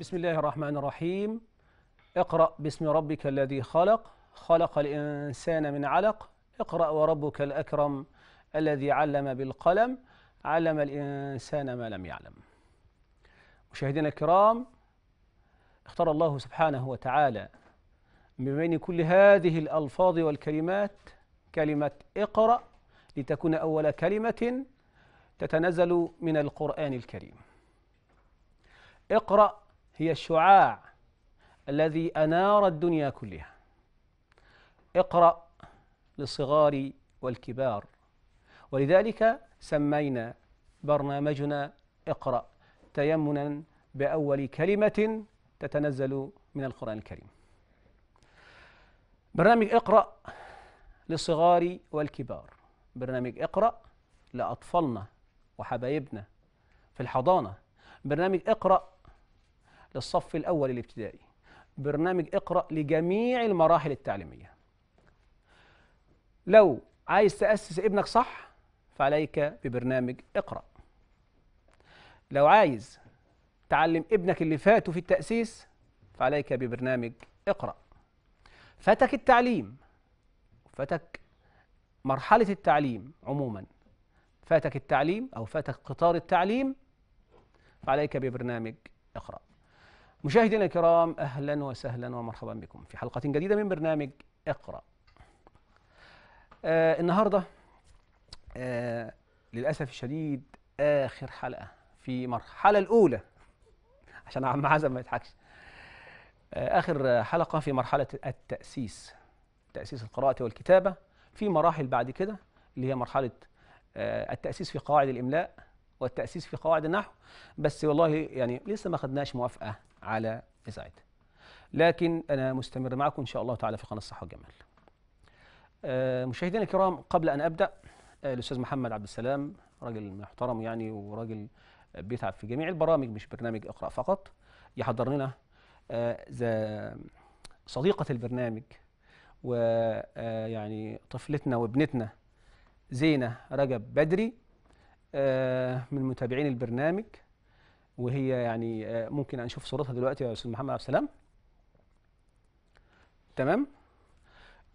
بسم الله الرحمن الرحيم اقرأ باسم ربك الذي خلق خلق الإنسان من علق اقرأ وربك الأكرم الذي علم بالقلم علم الإنسان ما لم يعلم مشاهدينا الكرام اختار الله سبحانه وتعالى من بين كل هذه الألفاظ والكلمات كلمة اقرأ لتكون أول كلمة تتنزل من القرآن الكريم اقرأ هي الشعاع الذي أنار الدنيا كلها اقرأ للصغار والكبار ولذلك سمينا برنامجنا اقرأ تيمنا بأول كلمة تتنزل من القرآن الكريم برنامج اقرأ للصغار والكبار برنامج اقرأ لأطفالنا وحبايبنا في الحضانة برنامج اقرأ للصف الأول الابتدائي برنامج اقرأ لجميع المراحل التعليمية لو عايز تأسس ابنك صح فعليك ببرنامج اقرأ لو عايز تعلم ابنك اللي فاته في التأسيس فعليك ببرنامج اقرأ فتك التعليم فتك مرحلة التعليم عموما فاتك التعليم أو فاتك قطار التعليم فعليك ببرنامج اقرأ مشاهدينا الكرام اهلا وسهلا ومرحبا بكم في حلقه جديده من برنامج اقرا. آه النهارده آه للاسف الشديد اخر حلقه في المرحله الاولى عشان عم عزم ما يضحكش. آه اخر حلقه في مرحله التاسيس تاسيس القراءه والكتابه في مراحل بعد كده اللي هي مرحله آه التاسيس في قواعد الاملاء والتاسيس في قواعد النحو بس والله يعني لسه ما خدناش موافقه على إذاعتها لكن أنا مستمر معكم إن شاء الله تعالى في قناة الصحة والجمال آه، مشاهدينا الكرام قبل أن أبدأ آه، الأستاذ محمد عبد السلام راجل محترم يعني وراجل بيتعب في جميع البرامج مش برنامج اقرأ فقط يحضر لنا آه، صديقة البرنامج ويعني طفلتنا وابنتنا زينة رجب بدري من متابعين البرنامج وهي يعني آه، ممكن نشوف صورتها دلوقتي يا استاذ محمد عبد السلام تمام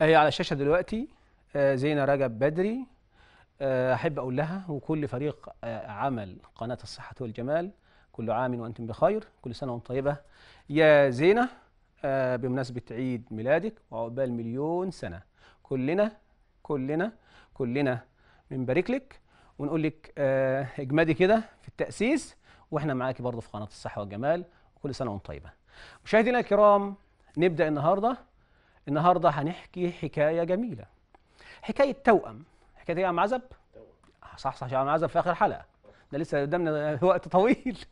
هي على الشاشه دلوقتي آه، زينه رجب بدري آه، احب اقول لها وكل فريق عمل قناه الصحه والجمال كل عام وانتم بخير كل سنه وانتم طيبه يا زينه بمناسبه عيد ميلادك وعقبال مليون سنه كلنا كلنا كلنا بنبارك لك ونقول لك اجمادي كده في التاسيس واحنا معاكي برضه في قناه الصحه والجمال وكل سنه وانتم طيبه مشاهدينا الكرام نبدا النهارده النهارده هنحكي حكايه جميله حكايه توأم حكايه ايه يا عم عزب صح صح يا عم عزب في اخر حلقه ده لسه قدامنا وقت طويل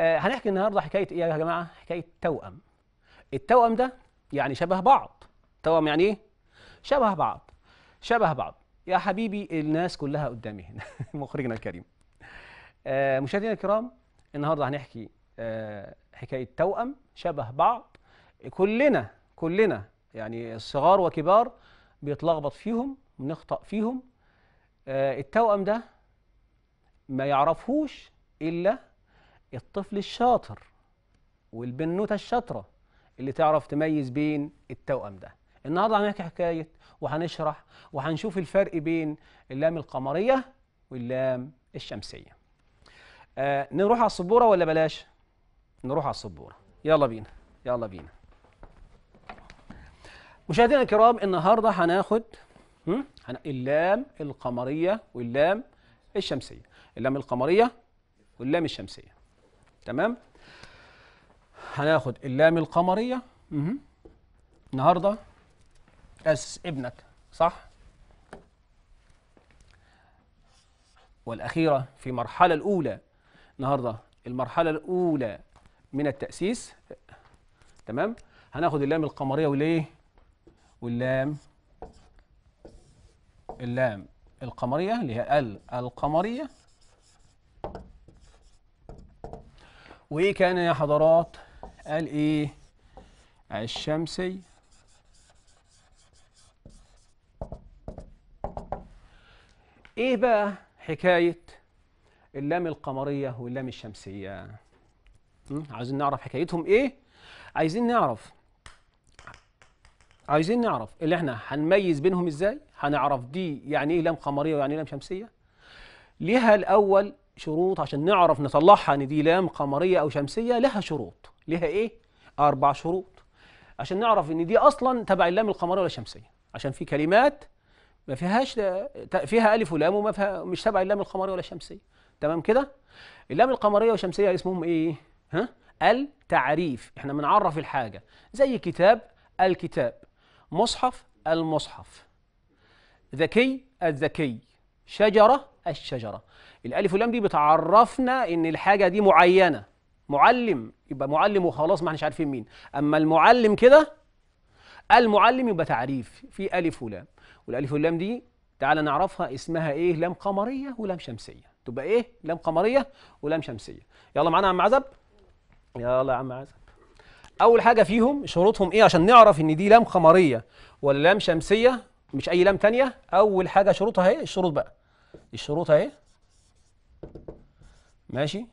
آه، هنحكي النهارده حكايه ايه يا جماعه حكايه توأم التوأم ده يعني شبه بعض توأم يعني ايه شبه بعض شبه بعض يا حبيبي الناس كلها قدامي هنا مخرجنا الكريم آه، مشاهدينا الكرام النهارده هنحكي آه، حكايه توأم شبه بعض كلنا كلنا يعني صغار وكبار بيتلخبط فيهم بنخطأ فيهم آه، التوأم ده ما يعرفهوش إلا الطفل الشاطر والبنوتة الشاطرة اللي تعرف تميز بين التوأم ده النهاردة هنحكي حكاية وهنشرح وهنشوف الفرق بين اللام القمرية واللام الشمسية آه نروح على السبوره ولا بلاش نروح على السبوره يلا بينا يلا بينا مشاهدينا الكرام النهارده هناخد اللام القمريه واللام الشمسيه اللام القمريه واللام الشمسيه تمام هناخد اللام القمريه النهارده اسس ابنك صح والاخيره في المرحله الاولى النهارده المرحله الاولى من التاسيس تمام هناخد اللام القمريه والايه واللام اللام القمريه اللي هي ال القمريه وايه كان يا حضرات قال ايه الشمسي ايه بقى حكايه اللام القمرية واللام الشمسية عايزين نعرف حكايتهم ايه عايزين نعرف عايزين نعرف اللي احنا هنميز بينهم ازاي هنعرف دي يعني ايه لام قمرية ويعني ايه لام شمسية ليها الاول شروط عشان نعرف نطلعها ان دي لام قمرية او شمسية لها شروط لها ايه اربع شروط عشان نعرف ان دي اصلا تبع اللام القمرية ولا الشمسية عشان في كلمات ما فيهاش فيها الف ولام وما فيها مش تبع اللام القمرية ولا الشمسية تمام كده اللام القمريه والشمسيه اسمهم ايه ها التعريف احنا بنعرف الحاجه زي كتاب الكتاب مصحف المصحف ذكي الذكي شجره الشجره الالف واللام دي بتعرفنا ان الحاجه دي معينه معلم يبقى معلم وخلاص ما احناش عارفين مين اما المعلم كده المعلم يبقى تعريف في الف ولام والالف واللام دي تعالى نعرفها اسمها ايه لام قمريه ولام شمسيه تبقى ايه لام قمريه ولام شمسيه يلا معانا يا عم عزب يلا يا عم عزب اول حاجه فيهم شروطهم ايه عشان نعرف ان دي لام قمريه ولا لام شمسيه مش اي لام تانية اول حاجه شروطها ايه؟ الشروط بقى الشروط اهي ماشي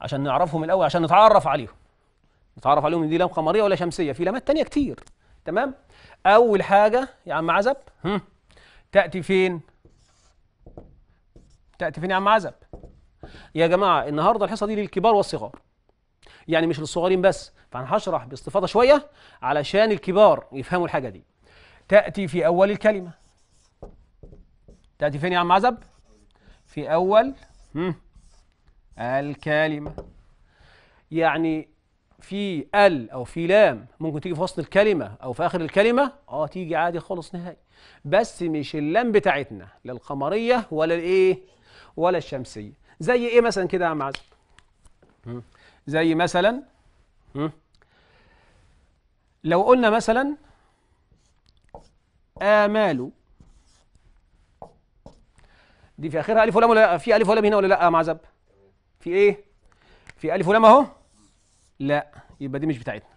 عشان نعرفهم الاول عشان نتعرف عليهم نتعرف عليهم ان دي لام قمريه ولا شمسيه في لامات تانية كتير تمام اول حاجه يا عم عزب هم. تاتي فين تأتي في نعم عزب يا جماعة النهاردة الحصة دي للكبار والصغار يعني مش للصغيرين بس فأنا هشرح باستفاضة شوية علشان الكبار يفهموا الحاجة دي تأتي في أول الكلمة تأتي فين يا عم عزب؟ في أول الكلمة يعني في ال او في لام ممكن تيجي في وسط الكلمه او في اخر الكلمه اه تيجي عادي خالص نهائي بس مش اللام بتاعتنا لا القمريه ولا الايه ولا الشمسية زي إيه مثلا كده يا معز زي مثلا لو قلنا مثلا آمال دي في آخرها ألف ولام ولا لا في ألف ولام هنا ولا لا يا معزب في إيه في ألف ولام أهو لا يبقى دي مش بتاعتنا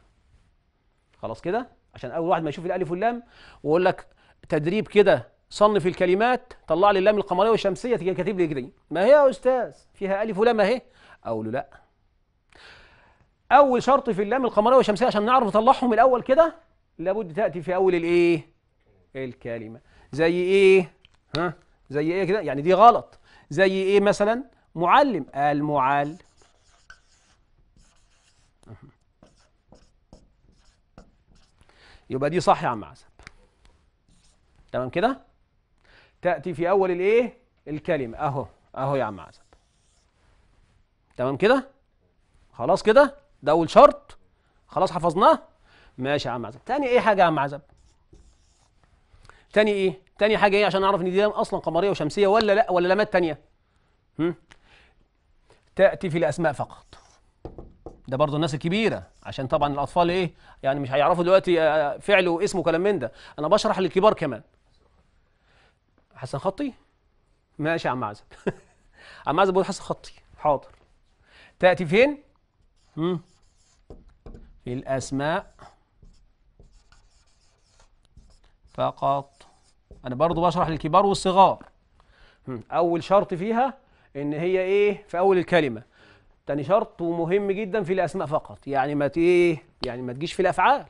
خلاص كده عشان أول واحد ما يشوف الألف واللام ويقول لك تدريب كده صنف الكلمات طلع لي اللام القمريه والشمسيه تيجي كاتب لي كده ما هي يا استاذ فيها الف ولام اهي اقول له لا اول شرط في اللام القمريه والشمسيه عشان نعرف نطلعهم الاول كده لابد تاتي في اول الايه الكلمه زي ايه ها زي ايه كده يعني دي غلط زي ايه مثلا معلم المعلم يبقى دي صح يا عم عزب تمام كده تأتي في أول الإيه؟ الكلمة أهو أهو يا عم عزب تمام كده؟ خلاص كده؟ ده أول شرط خلاص حفظناه؟ ماشي يا عم عزب تاني إيه حاجة يا عم عزب؟ تاني إيه؟ تاني حاجة إيه عشان أعرف إن دي أصلا قمرية وشمسية ولا لأ ولا لامات تانية؟ هم؟ تأتي في الأسماء فقط ده برضه الناس الكبيره عشان طبعا الاطفال ايه يعني مش هيعرفوا دلوقتي آه، فعل واسم وكلام من ده انا بشرح للكبار كمان حسن خطي ماشي يا عم عزب عم عزب بيقول حسن خطي حاضر تأتي فين؟ مم. في الأسماء فقط أنا برضو بشرح للكبار والصغار أول شرط فيها إن هي إيه في أول الكلمة تاني شرط ومهم جدا في الأسماء فقط يعني ما إيه يعني ما تجيش في الأفعال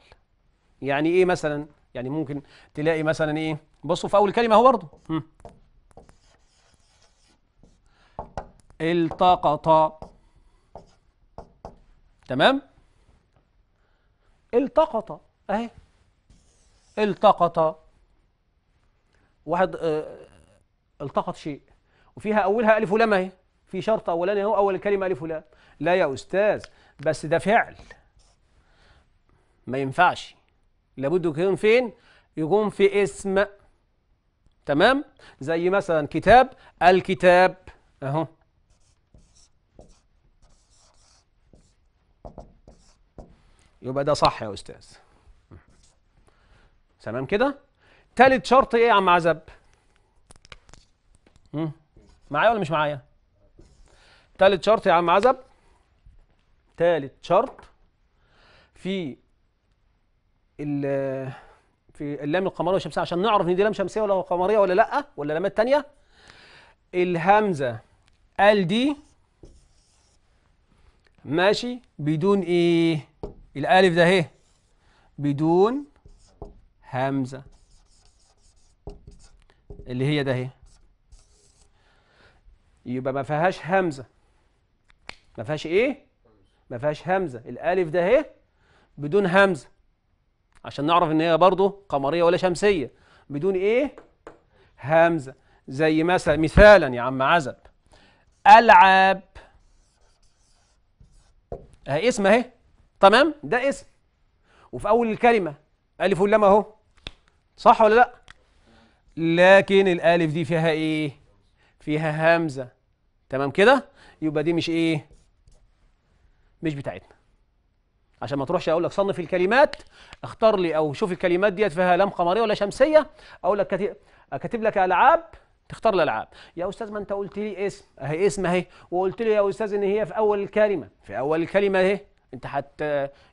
يعني إيه مثلا يعني ممكن تلاقي مثلا ايه بصوا في اول كلمه اهو برضه التقط تمام التقط اهي التقط واحد اه التقط شيء وفيها اولها الف ولام اهي في شرط اولاني اهو اول الكلمه الف ولام لا يا استاذ بس ده فعل ما ينفعش لابد يكون فين يكون في اسم تمام زي مثلا كتاب الكتاب اهو يبقى ده صح يا استاذ تمام كده تالت شرط ايه يا عم عزب معايا ولا مش معايا تالت شرط يا عم عزب تالت شرط في في اللام القمريه والشمسيه عشان نعرف ان دي لام شمسيه ولا قمريه ولا لا ولا لامات ثانيه الهمزه ال دي ماشي بدون ايه الالف ده اهي بدون همزه اللي هي ده اهي يبقى ما فيهاش همزه ما فيهاش ايه ما فيهاش همزه الالف ده اهي بدون همزه عشان نعرف ان هي برضه قمريه ولا شمسيه بدون ايه همزه زي مثلا مثالا يا عم عزب العاب اهي اسم اهي تمام ده اسم وفي اول الكلمه الف واللام اهو صح ولا لا لكن الالف دي فيها ايه فيها همزه تمام كده يبقى دي مش ايه مش بتاعتنا عشان ما تروحش اقول لك صنف الكلمات اختار لي او شوف الكلمات ديت فيها لام قمريه ولا شمسيه اقول لك كاتب لك العاب تختار الالعاب يا استاذ ما انت قلت لي اسم اهي اسم اهي وقلت لي يا استاذ ان هي في اول الكلمه في اول الكلمه اهي انت حت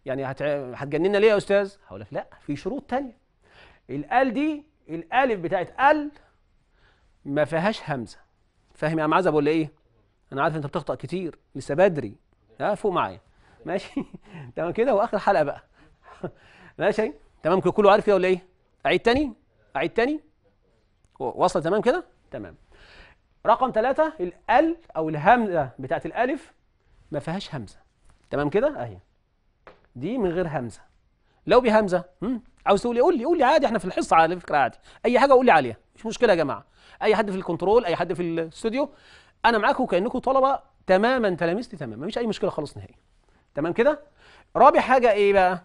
يعني هت... هتجننا ليه يا استاذ هقول لك لا في شروط تانية الال دي الالف بتاعت ال ما فيهاش همزه فاهم يا معاذ بقول ايه انا عارف انت بتخطا كتير لسه بدري ها فوق معايا ماشي تمام كده واخر حلقه بقى ماشي تمام كده كله عارف كده ولا ايه اعيد تاني اعيد تاني وصل تمام كده تمام رقم ثلاثة الال او الهمزه بتاعت الالف ما فيهاش همزه تمام كده اهي دي من غير همزه لو بهمزه عاوز تقول لي قول لي قول لي عادي احنا في الحصه على فكره عادي اي حاجه قول لي عليها مش مشكله يا جماعه اي حد في الكنترول اي حد في الاستوديو انا معاكم كانكم طلبه تماما تلامذتي تماما مفيش اي مشكله خالص نهائي تمام كده رابع حاجه ايه بقى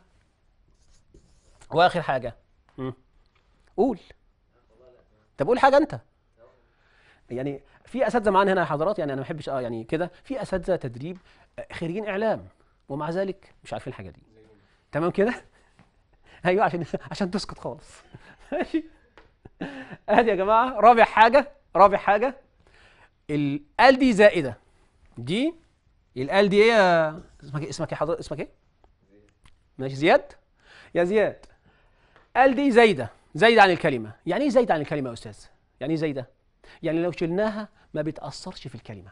واخر حاجه مم. قول طب قول حاجه انت يعني في اساتذه معانا هنا يا حضرات يعني انا ما بحبش اه يعني كده في اساتذه تدريب آه، خريجين اعلام ومع ذلك مش عارفين الحاجه دي تمام كده ايوه عشان عشان تسكت خالص ماشي ادي يا جماعه رابع حاجه رابع حاجه ال دي زائده دي الال دي ايه اسمك اسمك ايه حضرتك اسمك ايه ماشي زياد يا زياد ال دي زايده زايده عن الكلمه يعني ايه زايده عن الكلمه يا استاذ يعني ايه زايده يعني لو شلناها ما بتاثرش في الكلمه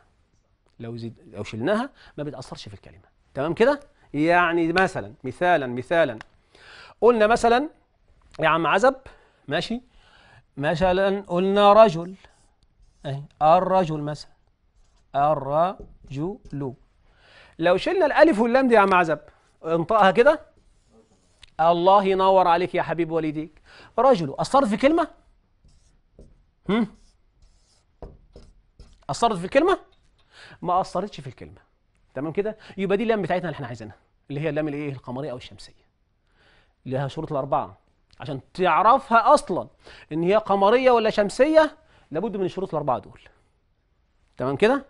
لو زيد لو شلناها ما بتاثرش في الكلمه تمام كده يعني مثلا مثالا مثالا قلنا مثلا يا عم عزب ماشي مثلا قلنا رجل اهي الرجل مثلا الرجل لو شلنا الالف واللام دي يا عم عزب انطقها كده الله ينور عليك يا حبيب والديك رجل اثرت في كلمه هم اثرت في الكلمه ما اثرتش في الكلمه تمام كده يبقى دي اللام بتاعتنا اللي احنا عايزينها اللي هي اللام الايه القمريه او الشمسيه لها شروط الاربعه عشان تعرفها اصلا ان هي قمريه ولا شمسيه لابد من الشروط الاربعه دول تمام كده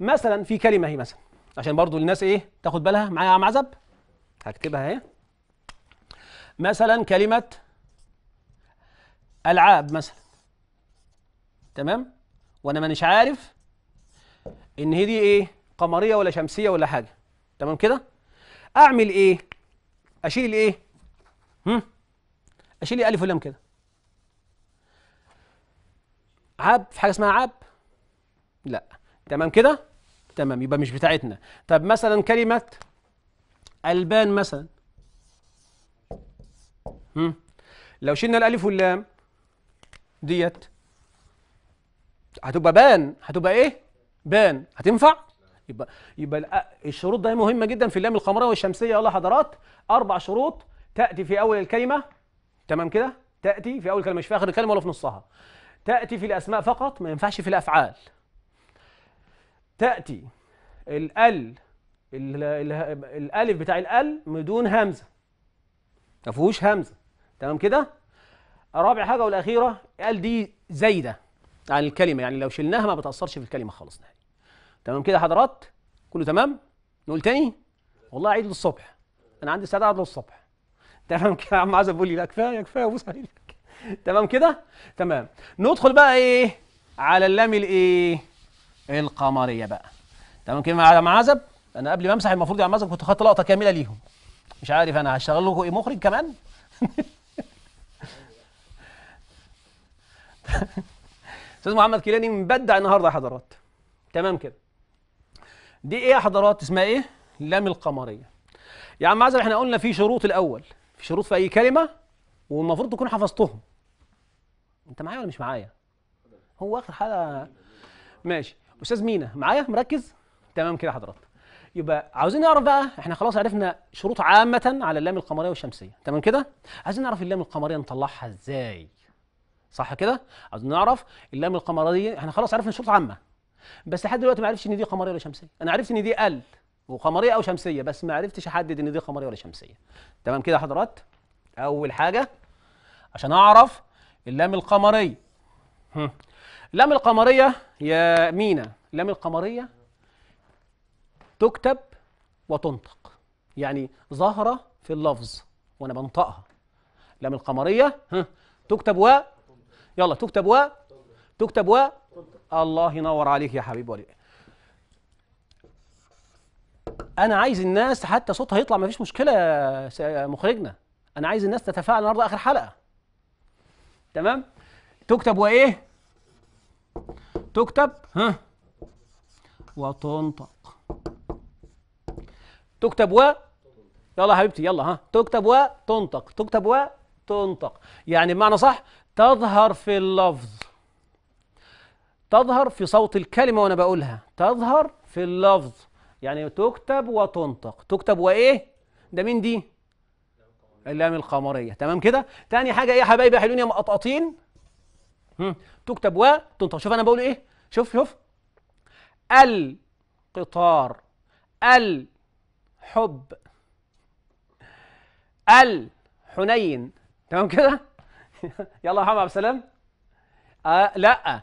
مثلا في كلمه هي مثلا عشان برضو الناس ايه تاخد بالها معايا عم عزب هكتبها اهي مثلا كلمه العاب مثلا تمام وانا مانيش عارف ان هي دي ايه قمريه ولا شمسيه ولا حاجه تمام كده اعمل ايه اشيل ايه هم اشيل إيه الف ولام كده عاب في حاجه اسمها عاب لا تمام كده تمام يبقى مش بتاعتنا طب مثلا كلمة ألبان مثلا هم. لو شلنا الألف واللام ديت هتبقى بان هتبقى إيه؟ بان هتنفع؟ يبقى يبقى الشروط ده مهمة جدا في اللام القمرية والشمسية يلا حضرات أربع شروط تأتي في أول الكلمة تمام كده؟ تأتي في أول الكلمه مش في آخر الكلمة ولا في نصها تأتي في الأسماء فقط ما ينفعش في الأفعال تأتي الال الالف بتاع الال بدون همزه ما فيهوش همزه تمام كده رابع حاجه والاخيره ال دي زايده عن الكلمه يعني لو شلناها ما بتاثرش في الكلمه خالص نهائي تمام كده حضرات كله تمام نقول تاني والله عيد للصبح انا عندي استعداد اقعد للصبح تمام كده يا عم عايز اقول لي لا كفايه كفايه ابوس عليك تمام كده تمام ندخل بقى ايه على اللام الايه القمريه بقى تمام كده على معزب انا قبل ما امسح المفروض يا معزب كنت خدت لقطه كامله ليهم مش عارف انا هشتغل لكم ايه مخرج كمان استاذ محمد كيلاني مبدع النهارده يا حضرات تمام كده دي ايه يا حضرات اسمها ايه لام القمريه يا عم عزب احنا قلنا في شروط الاول في شروط في اي كلمه والمفروض تكون حفظتهم انت معايا ولا مش معايا هو اخر حاجه ماشي استاذ مينا معايا مركز تمام كده حضرتك يبقى عاوزين نعرف بقى احنا خلاص عرفنا شروط عامه على اللام القمريه والشمسيه تمام كده عايزين نعرف اللام القمريه نطلعها ازاي صح كده عاوزين نعرف اللام القمريه احنا خلاص عرفنا شروط عامه بس لحد دلوقتي ما عرفش ان دي قمريه ولا شمسيه انا عرفت ان دي ال وقمريه او شمسيه بس ما عرفتش احدد ان دي قمريه ولا شمسيه تمام كده حضرات اول حاجه عشان اعرف اللام القمريه لام القمرية يا مينا لام القمرية تكتب وتنطق يعني ظاهرة في اللفظ وأنا بنطقها لام القمرية ها تكتب و يلا تكتب و تكتب و الله ينور عليك يا حبيب ولي انا عايز الناس حتى صوتها يطلع ما فيش مشكله يا مخرجنا انا عايز الناس تتفاعل النهارده اخر حلقه تمام تكتب وايه تكتب ها وتنطق تكتب و يلا حبيبتي يلا ها تكتب وتنطق تكتب وتنطق يعني بمعنى صح تظهر في اللفظ تظهر في صوت الكلمة وأنا بقولها تظهر في اللفظ يعني تكتب وتنطق تكتب وإيه ده مين دي اللام القمرية تمام كده تاني حاجة إيه يا حبايبي حلوين يا مقطقطين تكتب وتنطق شوف انا بقول ايه شوف شوف القطار الحب الحنين تمام كده يلا يا محمد عبد السلام آه لا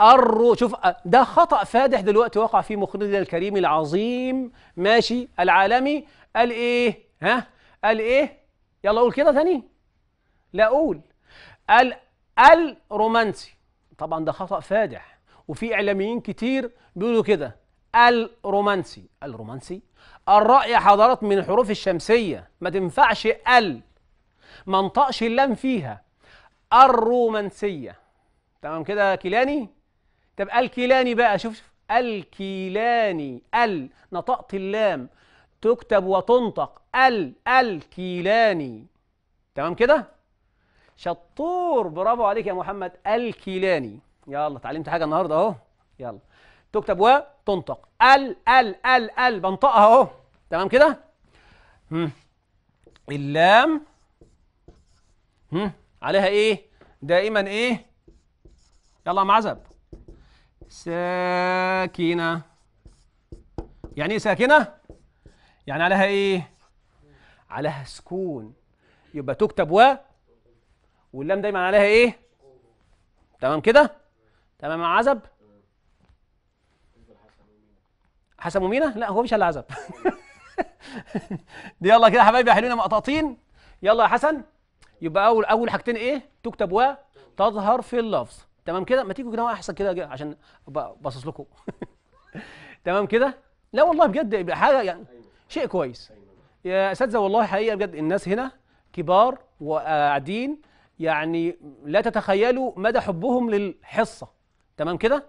الرو شوف ده خطأ فادح دلوقتي وقع فيه مخرجنا الكريم العظيم ماشي العالمي قال ايه ها قال ايه يلا قول كده تاني لا اقول قال الرومانسي طبعا ده خطأ فادح وفي إعلاميين كتير بيقولوا كده الرومانسي الرومانسي الرأي حضرت من الحروف الشمسية ما تنفعش ال ما انطقش اللام فيها الرومانسية تمام كده كيلاني طب الكيلاني بقى شوف, شوف الكيلاني ال نطقت اللام تكتب وتنطق ال الكيلاني تمام كده شطور برافو عليك يا محمد الكيلاني يلا اتعلمت حاجه النهارده اهو يلا تكتب وتنطق ال ال ال ال بنطقها اهو تمام كده اللام هم. عليها ايه دائما ايه يلا مع عزب ساكنه يعني ايه ساكنه يعني عليها ايه عليها سكون يبقى تكتب و واللام دايما عليها ايه تمام كده تمام يا عزب حسن ومينا لا هو مش العزب عزب دي يلا كده يا حبايبي حلوين مقطاطين يلا يا حسن يبقى اول اول حاجتين ايه تكتب و تظهر في اللفظ تمام كده ما تيجوا كده احسن كده عشان باصص لكم تمام كده لا والله بجد حاجه يعني شيء كويس يا اساتذه والله حقيقه بجد الناس هنا كبار وقاعدين يعني لا تتخيلوا مدى حبهم للحصه تمام كده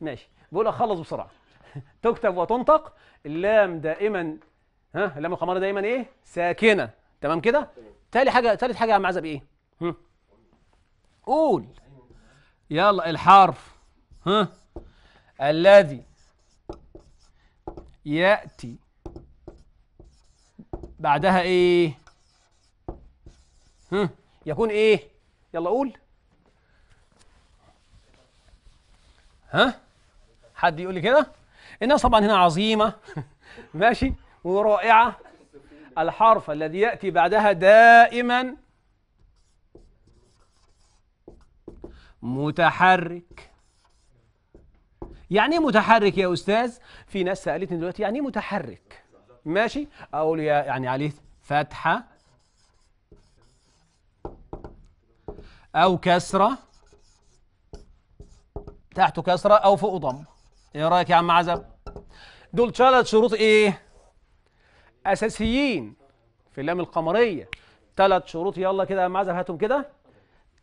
ماشي بقول اخلص بسرعه تكتب وتنطق اللام دائما ها اللام القمريه دايما ايه ساكنه تمام كده تالي حاجه تالت حاجه يا عم عزب ايه هم. قول يلا الحرف ها الذي ياتي بعدها ايه ها يكون ايه يلا قول ها حد يقول لي كده الناس طبعا هنا عظيمه ماشي ورائعه الحرف الذي ياتي بعدها دائما متحرك يعني ايه متحرك يا استاذ في ناس سالتني دلوقتي يعني ايه متحرك ماشي اقول يعني عليه فتحه أو كسرة تحته كسرة أو فوق ضم إيه رأيك يا عم عزب؟ دول ثلاث شروط إيه؟ أساسيين في اللام القمرية ثلاث شروط يلا كده يا عم عزب هاتهم كده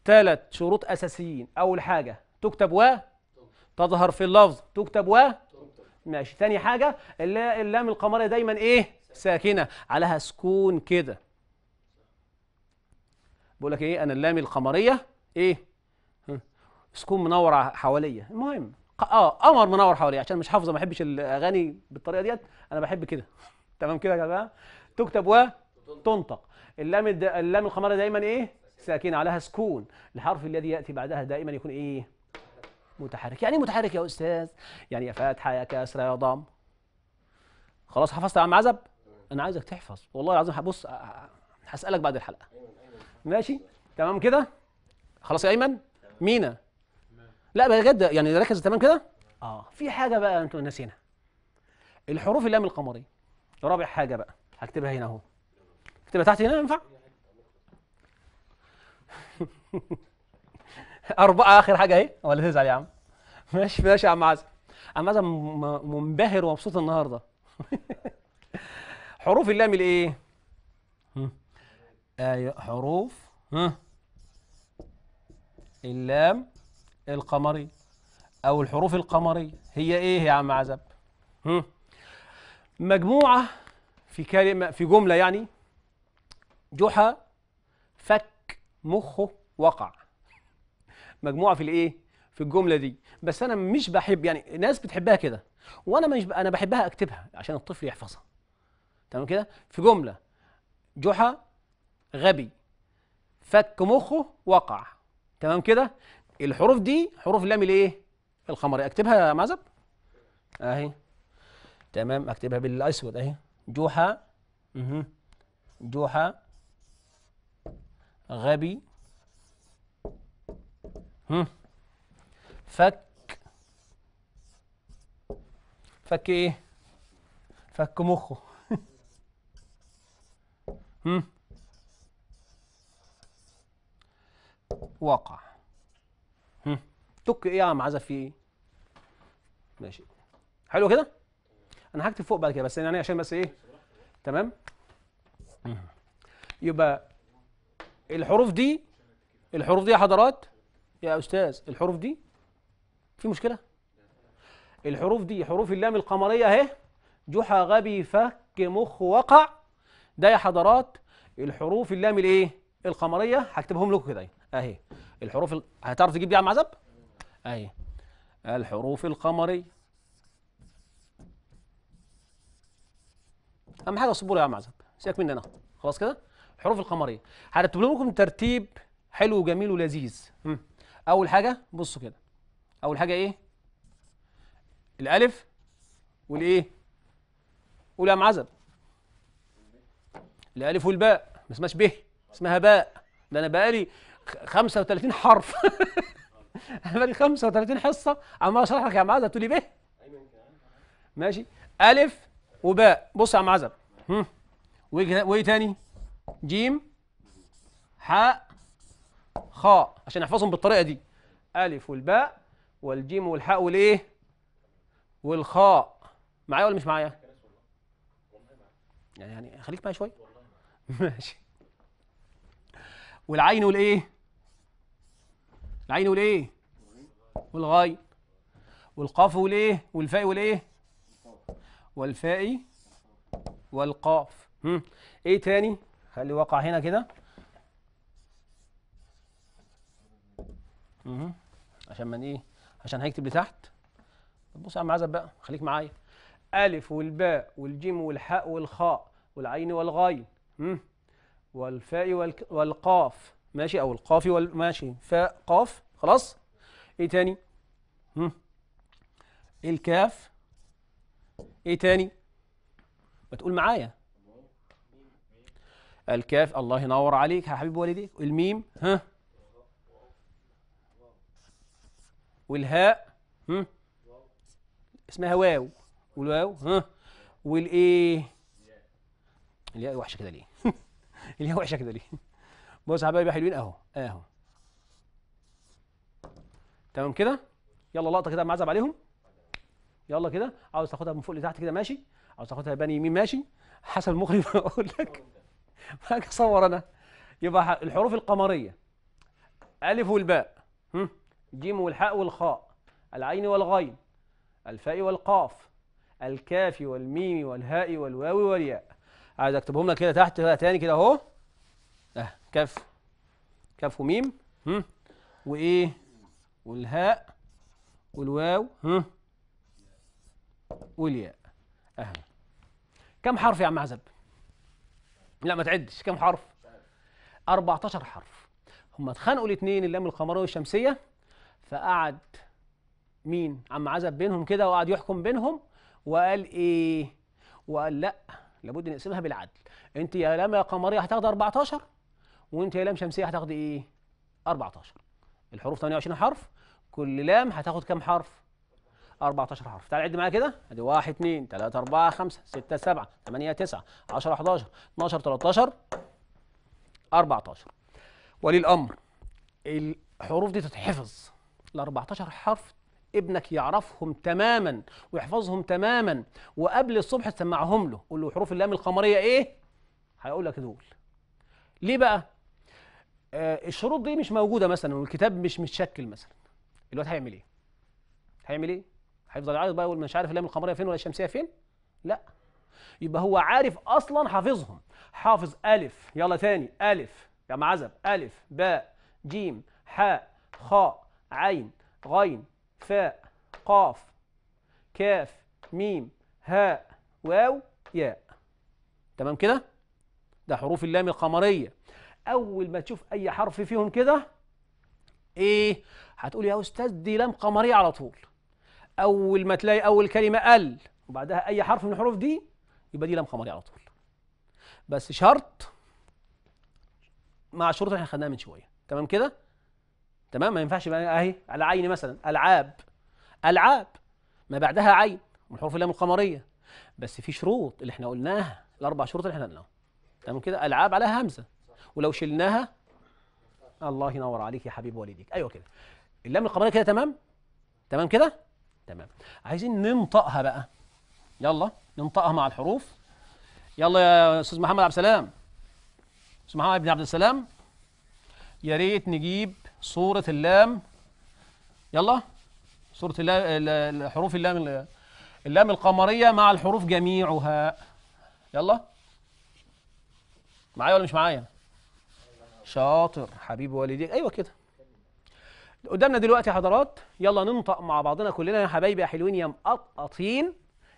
ثلاث شروط أساسيين أول حاجة تكتب و تظهر في اللفظ تكتب و ماشي ثاني حاجة اللام القمرية دايما إيه؟ ساكنة عليها سكون كده بيقول لك ايه انا اللام القمريه ايه سكون منور حواليا المهم اه قمر منور حواليا عشان مش حافظه ما بحبش الاغاني بالطريقه ديت انا بحب كده تمام كده يا جماعه تكتب و تنطق اللام اللام القمريه دايما ايه ساكن عليها سكون الحرف الذي ياتي بعدها دائما يكون ايه متحرك يعني إيه متحرك يا استاذ يعني يا فاتحه يا كسره يا ضم خلاص حفظت يا عم عزب انا عايزك تحفظ والله العظيم هبص هسالك بعد الحلقه ماشي تمام كده خلاص يا ايمن مينا لا بجد يعني ركز تمام كده اه في حاجه بقى انتوا ناسينا الحروف اللام القمري رابع حاجه بقى هكتبها هنا اهو اكتبها تحت هنا ينفع أربعة آخر حاجة أهي ولا تزعل يا عم ماشي ماشي يا عم عزم عم عزم منبهر ومبسوط النهارده حروف اللام الإيه؟ آي حروف ها اللام القمري أو الحروف القمرية هي إيه يا عم عزب؟ مجموعة في كلمة في جملة يعني جحا فك مخه وقع مجموعة في الإيه؟ في الجملة دي بس أنا مش بحب يعني ناس بتحبها كده وأنا مش ب... أنا بحبها أكتبها عشان الطفل يحفظها تمام كده؟ في جملة جحا غبي فك مخه وقع تمام كده الحروف دي حروف لام الايه الخمري اكتبها يا معزب اهي تمام اكتبها بالاسود اهي جحا اها جحا غبي هم. فك فك ايه فك مخه هم وقع تك ايه يا عم عزف في ايه ماشي حلو كده انا هكتب فوق بعد كده بس يعني عشان بس ايه تمام يبقى الحروف دي الحروف دي يا حضرات يا استاذ الحروف دي في مشكله الحروف دي حروف اللام القمريه اهي جحا غبي فك مخ وقع ده يا حضرات الحروف اللام الايه القمريه هكتبهم لكم كده اهي الحروف ال... هتعرف تجيب دي على معزب اهي الحروف القمريه اهم حاجه صبور يا معزب سيبك مني انا خلاص كده الحروف القمريه هرتب لكم ترتيب حلو وجميل ولذيذ اول حاجه بصوا كده اول حاجه ايه الالف والايه قول يا معزب الالف والباء ما اسمهاش به اسمها باء ده انا بقالي 35 حرف انا بقالي 35 حصه عمال اشرح لك يا معاذ تقول لي ب ماشي الف وباء بص يا عم عزب وايه تاني جيم حاء خاء عشان احفظهم بالطريقه دي الف والباء والجيم والحاء والايه والخاء معايا ولا مش معايا يعني يعني خليك معايا شويه ماشي والعين والايه العين والايه والغاي والقاف والايه والفاء والايه والفاء والقاف هم. ايه تاني خلي وقع هنا كده عشان من ايه عشان هيكتب لتحت بص يا عم عزب بقى خليك معايا الف والباء والجيم والحاء والخاء والعين والغاين والفاء والقاف ماشي او القاف والماشي فاء قاف خلاص ايه تاني هم. إيه الكاف ايه تاني ما تقول معايا الكاف الله ينور عليك يا حبيب والديك الميم ها والهاء هم اسمها واو والواو ها والايه الياء وحشه كده ليه اللي هي وحشه كده ليه بص يا حبايبي حلوين اهو اهو تمام كده يلا لقطه كده معزب عليهم يلا كده عاوز تاخدها من فوق لتحت كده ماشي عاوز تاخدها بني يمين ماشي حسب المخرج بقول لك هاجي اصور انا يبقى الحروف القمريه الف والباء جيم والحاء والخاء العين والغين الفاء والقاف الكاف والميم والهاء والواو والياء عايز اكتبهم لك كده تحت بقى تاني كده اهو اه كف كف وميم هم وايه والهاء والواو هم والياء اهلا كم حرف يا عم عزب لا ما تعدش كم حرف 14 حرف هم اتخانقوا الاثنين اللام القمريه والشمسيه فقعد مين عم عزب بينهم كده وقعد يحكم بينهم وقال ايه وقال لا لابد نقسمها بالعدل انت يا لام يا قمريه هتاخدي 14 وانت يا لام شمسيه هتاخدي ايه 14 الحروف 28 حرف كل لام هتاخد كام حرف 14 حرف تعالى عد معايا كده ادي 1 2 3 4 5 6 7 8 9 10 11 12 13 14 ولي الامر الحروف دي تتحفظ ال 14 حرف ابنك يعرفهم تماما ويحفظهم تماما وقبل الصبح تسمعهم له قول له حروف اللام القمريه ايه هيقول لك دول ليه بقى آه الشروط دي مش موجوده مثلا والكتاب مش متشكل مثلا الواد هيعمل ايه هيعمل ايه هيفضل يعيط بقى يقول مش عارف اللام القمريه فين ولا الشمسيه فين لا يبقى هو عارف اصلا حافظهم حافظ الف يلا تاني الف يا معزب الف باء جيم حاء خاء عين غين فاء قاف كاف ميم هاء واو ياء تمام كده ده حروف اللام القمريه اول ما تشوف اي حرف فيهم كده ايه هتقول يا استاذ دي لام قمريه على طول اول ما تلاقي اول كلمه ال وبعدها اي حرف من الحروف دي يبقى دي لام قمريه على طول بس شرط مع شروط اللي احنا خدناها من شويه تمام كده تمام ما ينفعش بقى اهي على عين مثلا العاب العاب ما بعدها عين من حروف اللام القمريه بس في شروط اللي احنا قلناها الاربع شروط اللي احنا قلناها تمام كده العاب عليها همزه ولو شلناها الله ينور عليك يا حبيب والديك ايوه كده اللام القمريه كده تمام تمام كده تمام عايزين ننطقها بقى يلا ننطقها مع الحروف يلا يا استاذ محمد عبد السلام استاذ محمد بن عبد السلام يا ريت نجيب صورة اللام يلا صورة اللام حروف اللام اللام القمرية مع الحروف جميعها يلا معايا ولا مش معايا شاطر حبيب والديك ايوه كده قدامنا دلوقتي يا حضرات يلا ننطق مع بعضنا كلنا يا حبايبي يا حلوين يا مقطقطين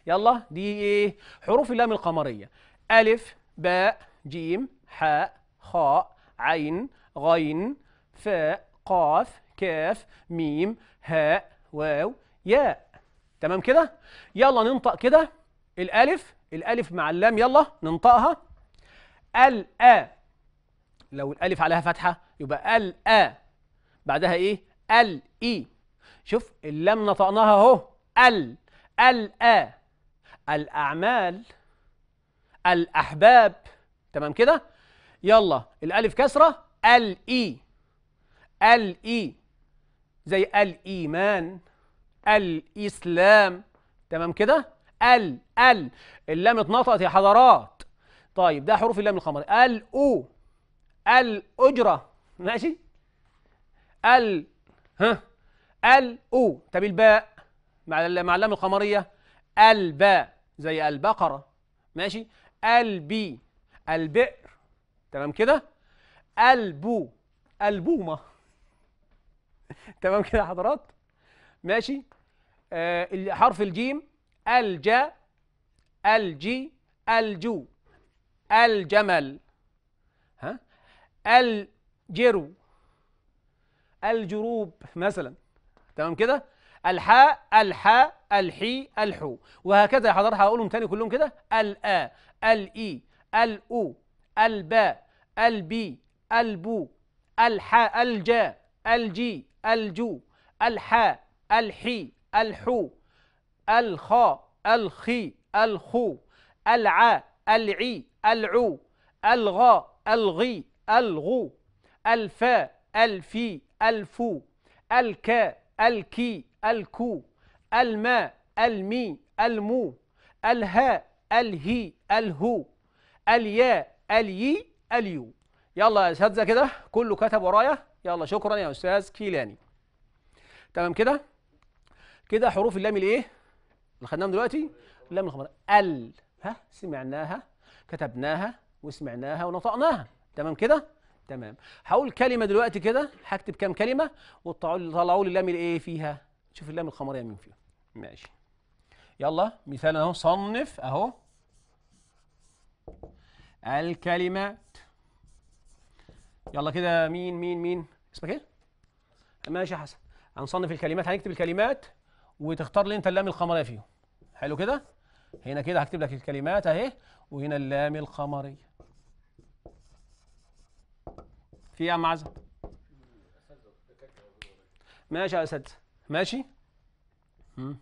يلا دي ايه حروف اللام القمريه الف باء جيم حاء خاء عين غين فاء قاف كاف ميم هاء واو ياء تمام كده يلا ننطق كده الالف الالف مع اللام يلا ننطقها ال ا لو الالف عليها فتحه يبقى ال ا بعدها ايه ال اي شوف اللام نطقناها اهو ال ال ا الاعمال الاحباب تمام كده يلا الالف كسره ال اي الإي زي الإيمان الإسلام تمام كده ال ال اللام اتنطقت يا حضرات طيب ده حروف اللام الخمر او الأجرة ماشي ال ها ال او طب الباء مع مع اللام القمرية الباء زي البقرة ماشي البي البئر تمام كده البو البومه تمام كده يا حضرات ماشي آه حرف الجيم الجا الجي الجو الجمل ها الجرو الجروب مثلا تمام كده الحاء الحاء الحي الحو وهكذا يا حضرات هقولهم تاني كلهم كده الا الاي الاو الباء البي البو الحاء الجا الجي الجو الحاء الحي الحو الخاء الخي الخو العاء العي العو الغاء الغي الغو الفاء الفي الفو الكاء الكي الكو الماء المي المو الهاء الهي الهو الياء الي اليو يلا يا اساتذه كده كله كتب ورايا يلا شكرا يا استاذ كيلاني تمام كده كده حروف اللام الايه اللي خدناهم دلوقتي اللام الخبر ال ها سمعناها كتبناها وسمعناها ونطقناها تمام كده تمام هقول كلمه دلوقتي كده هكتب كام كلمه وطلعوا لي اللام الايه فيها شوف اللام الخمريه مين فيها ماشي يلا مثال اهو صنف اهو الكلمه يلا كده مين مين مين اسمك ايه ماشي يا حسن هنصنف الكلمات هنكتب الكلمات وتختار لي انت اللام القمريه فيهم حلو كده هنا كده هكتب لك الكلمات اهي وهنا اللام القمريه في ايه يا عم عزم ماشي يا اساتذه ماشي امم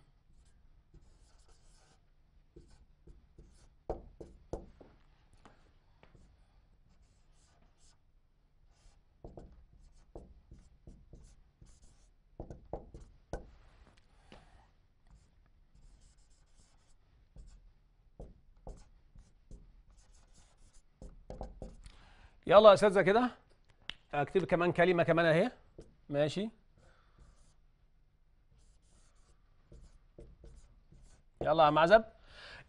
يلا يا اساتذه كده اكتب كمان كلمه كمان اهي ماشي يلا يا معزب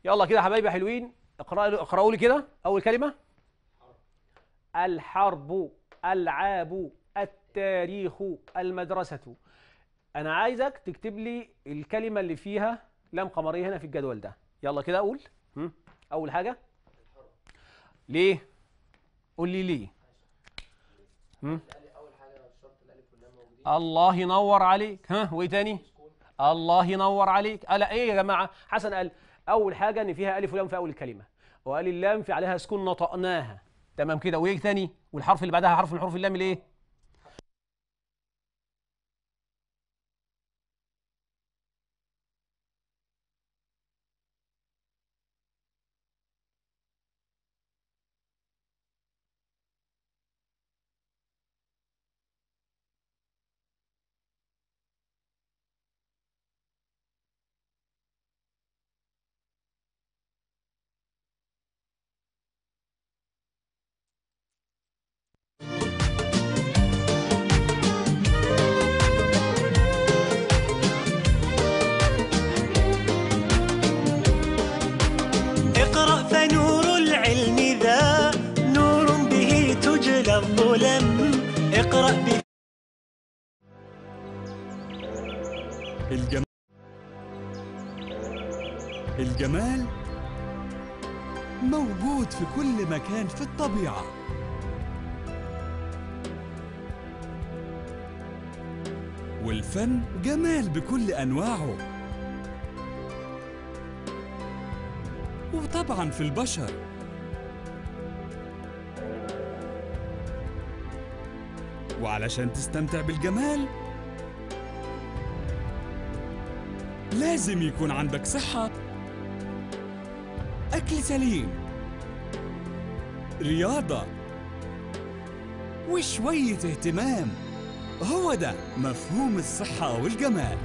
يلا كده يا حبايبي حلوين اقرأوا اقرأوا لي كده اول كلمه الحرب العاب التاريخ المدرسه انا عايزك تكتب لي الكلمه اللي فيها لام قمريه هنا في الجدول ده يلا كده اقول اول حاجه ليه قول لي ليه هم؟ الله ينور عليك ها وايه تاني الله ينور عليك الا ايه يا جماعه حسن قال اول حاجه ان فيها الف ولام في اول الكلمه وقال اللام في عليها سكون نطقناها تمام كده وايه تاني والحرف اللي بعدها حرف من حروف اللام الايه مكان في الطبيعة والفن جمال بكل أنواعه وطبعا في البشر وعلشان تستمتع بالجمال لازم يكون عندك صحة أكل سليم رياضة وشوية اهتمام هو ده مفهوم الصحة والجمال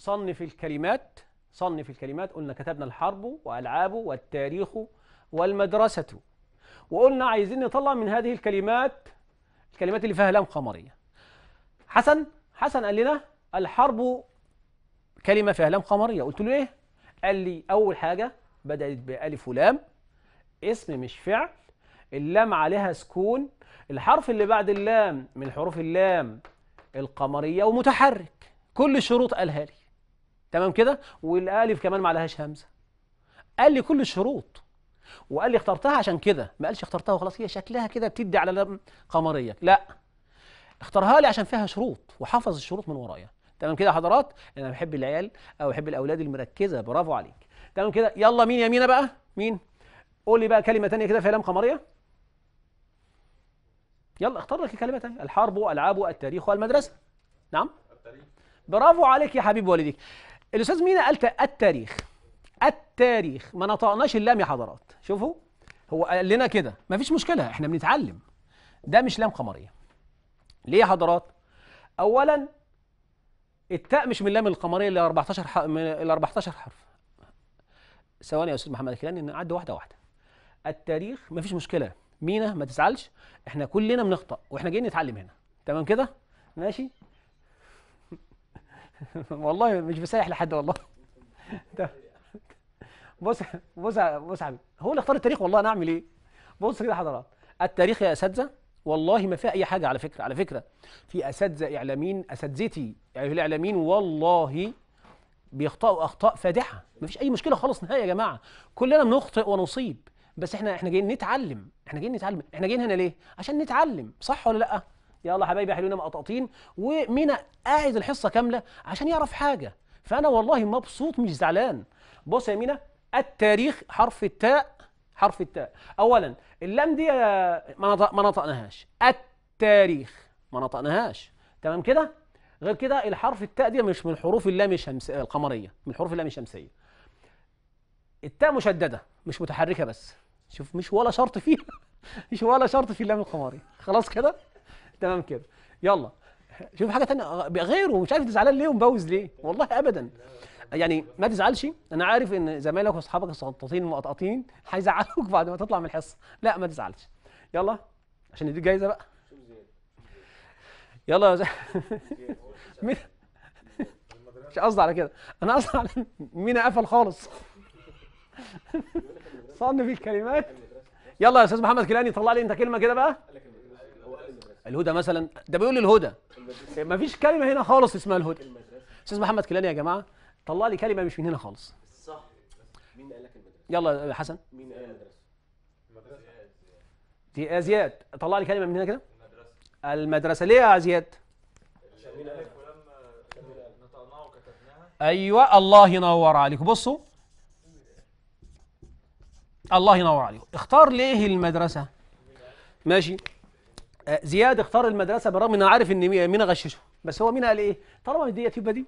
صنف الكلمات صنف الكلمات قلنا كتبنا الحرب والعاب والتاريخ والمدرسة وقلنا عايزين نطلع من هذه الكلمات الكلمات اللي فيها لام قمرية حسن حسن قال لنا الحرب كلمة فيها لام قمرية قلت له إيه؟ قال لي أول حاجة بدأت بألف ولام اسم مش فعل اللام عليها سكون الحرف اللي بعد اللام من حروف اللام القمرية ومتحرك كل شروط قالها لي تمام كده والالف كمان ما عليهاش همزه قال لي كل الشروط وقال لي اخترتها عشان كده ما قالش اخترتها وخلاص هي شكلها كده بتدي على قمريه لا اختارها لي عشان فيها شروط وحفظ الشروط من ورايا تمام كده يا حضرات انا بحب العيال او بحب الاولاد المركزه برافو عليك تمام كده يلا مين يا مينا بقى مين قول لي بقى كلمه ثانيه كده في لام قمريه يلا اختار لك كلمه ثانيه الحرب والعاب التاريخ والمدرسه نعم التاريخ برافو عليك يا حبيب والديك الاستاذ مينا قال التاريخ التاريخ ما نطقناش اللام يا حضرات شوفوا هو قال لنا كده مفيش مشكله احنا بنتعلم ده مش لام قمريه ليه يا حضرات اولا التاء مش من اللام القمريه اللي 14 ح... من ال 14 حرف ثواني يا استاذ محمد كيلاني نعد واحده واحده التاريخ مفيش مشكله مينا ما تزعلش احنا كلنا بنخطا واحنا جايين نتعلم هنا تمام كده ماشي والله مش بسايح لحد والله بص بص بص حبيبي هو اللي اختار التاريخ والله انا اعمل ايه بص كده يا حضرات التاريخ يا اساتذه والله ما فيها اي حاجه على فكره على فكره في اساتذه اعلاميين اساتذتي يعني الاعلاميين والله بيخطئوا اخطاء فادحه مفيش اي مشكله خالص نهائي يا جماعه كلنا بنخطئ ونصيب بس احنا احنا جايين نتعلم احنا جايين نتعلم احنا جايين هنا ليه عشان نتعلم صح ولا لا يلا حبايبي حلوين مقطقطين ومينا قاعد الحصه كامله عشان يعرف حاجه فانا والله مبسوط مش زعلان بص يا مينا التاريخ حرف التاء حرف التاء اولا اللام دي ما نطقناهاش التاريخ ما نطقناهاش تمام كده غير كده الحرف التاء دي مش من حروف اللام الشمسيه آه، القمريه من حروف اللام الشمسيه التاء مشدده مش متحركه بس شوف مش ولا شرط فيها مش ولا شرط في اللام القمري خلاص كده تمام كده يلا شوف حاجه ثانيه غيره مش عارف زعلان ليه ومبوز ليه والله ابدا يعني ما تزعلش انا عارف ان زمايلك واصحابك السقطاطين المقطقطين هيزعلوك بعد ما تطلع من الحصه لا ما تزعلش يلا عشان نديك جايزه بقى يلا يا زي... مش قصدي على كده انا قصدي على مين قفل خالص صنف الكلمات يلا يا استاذ محمد كيلاني طلع لي انت كلمه كده بقى الهدى مثلا ده بيقول الهدى ما فيش كلمه هنا خالص اسمها الهدى استاذ محمد كلاني يا جماعه طلع لي كلمه مش من هنا خالص صح مين قال لك المدرسه يلا يا حسن مين قال المدرسه المدرسه دي ازياد طلع لي كلمه من هنا كده المدرسه المدرسه ليه يا ازياد ايوه الله ينور عليك بصوا الله ينور عليك اختار ليه المدرسه ماشي آه، زياد اختار المدرسه بالرغم ان عارف ان مين غششه بس هو مين قال ايه طالما ديت يبقى دي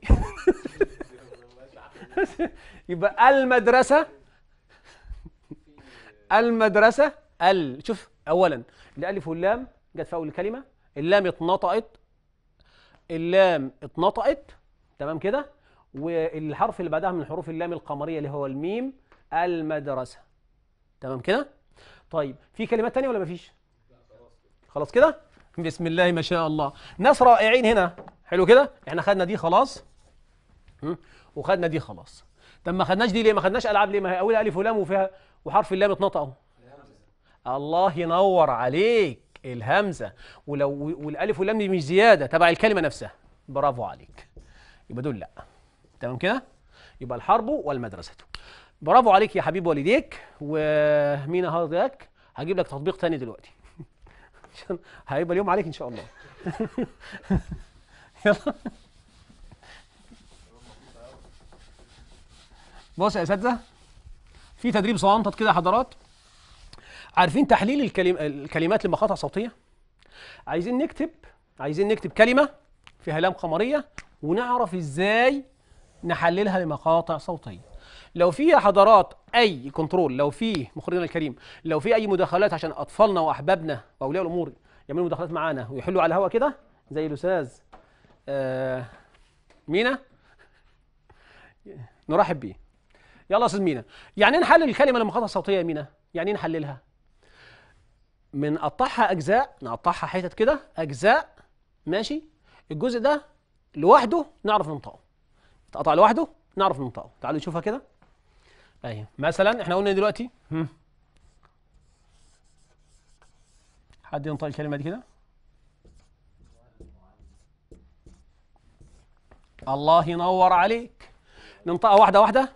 يبقى المدرسه المدرسه ال شوف اولا الالف واللام جت في اول الكلمه اللام اتنطقت اللام اتنطقت تمام كده والحرف اللي بعدها من حروف اللام القمريه اللي هو الميم المدرسه تمام كده طيب في كلمات تانية ولا مفيش خلاص كده بسم الله ما شاء الله ناس رائعين هنا حلو كده احنا خدنا دي خلاص وخدنا دي خلاص طب ما خدناش دي ليه ما خدناش العاب ليه ما هي اولها الف ولام وفيها وحرف اللام اتنطق اهو الله ينور عليك الهمزه ولو والالف واللام دي مش زياده تبع الكلمه نفسها برافو عليك يبقى دول لا تمام كده يبقى الحرب والمدرسه برافو عليك يا حبيب والديك ومين حضرتك هجيب لك تطبيق تاني دلوقتي عشان هيبقى اليوم عليك ان شاء الله يلا بص يا اساتذه في تدريب صوانطط كده حضرات عارفين تحليل الكلم... الكلمات لمقاطع صوتيه عايزين نكتب عايزين نكتب كلمه فيها لام قمريه ونعرف ازاي نحللها لمقاطع صوتيه لو في حضرات اي كنترول لو في مخرجنا الكريم لو في اي مداخلات عشان اطفالنا واحبابنا واولياء الامور يعملوا مداخلات معانا ويحلوا على الهواء كده زي الاستاذ آه، مينا نرحب بيه يلا استاذ مينا يعني ايه نحلل الكلمه لما خطها صوتيه يا مينا يعني ايه نحللها من قطعها اجزاء نقطعها حتت كده اجزاء ماشي الجزء ده لوحده نعرف ننطقه اتقطع لوحده نعرف ننطقه تعالوا نشوفها كده ايوه مثلا احنا قلنا دلوقتي حد ينطق الكلمه دي كده الله ينور عليك ننطقها واحده واحده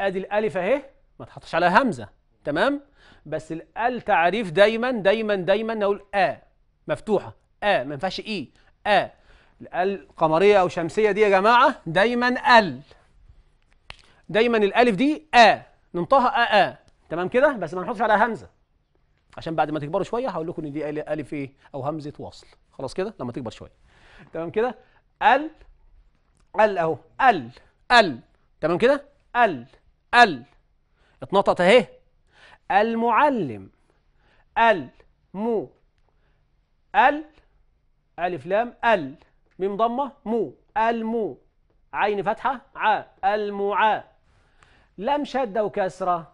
ادي الالف اهي ما تحطش عليها همزه تمام بس الال تعريف دايما دايما دايما نقول ا آه. مفتوحه ا آه. ما ينفعش اي ا آه. الال قمريه او شمسيه دي يا جماعه دايما ال دايما الالف دي ا ننطقها ا ا تمام كده بس ما نحطش عليها همزه عشان بعد ما تكبروا شويه هقول لكم ان دي الف ايه او همزه وصل خلاص كده لما تكبر شويه تمام كده ال ال اهو ال ال تمام كده ال ال اتنطط اهي المعلم ال مو ال الف لام ال ميم ضمه مو المو عين فتحه ع المعا لم شدة وكسرة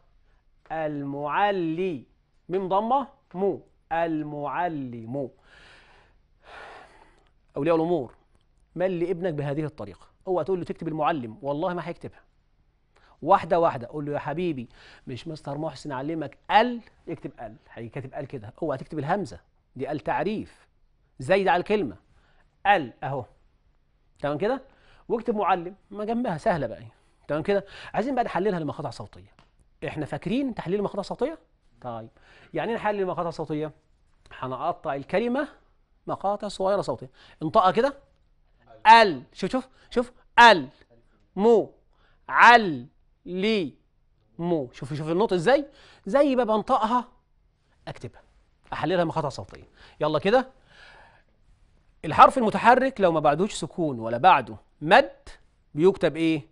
المعلي من ضمة مو المعلي مو أولياء الأمور ملي ابنك بهذه الطريقة اوعى تقول له تكتب المعلم والله ما هيكتبها واحدة واحدة قول له يا حبيبي مش مستر محسن علمك ال اكتب ال هيكتب ال كده اوعى تكتب الهمزة دي ال تعريف زايد على الكلمة ال اهو تمام كده واكتب معلم ما جنبها سهلة بقى تمام كده عايزين بقى نحللها لمقاطع صوتيه احنا فاكرين تحليل المقاطع الصوتيه طيب يعني ايه نحلل المقاطع الصوتيه هنقطع الكلمه مقاطع صغيره صوتيه انطقها كده ال شوف شوف شوف ال مو عل لي مو شوف شوف النطق ازاي زي ما بنطقها اكتبها احللها مقاطع صوتيه يلا كده الحرف المتحرك لو ما بعدهوش سكون ولا بعده مد بيكتب ايه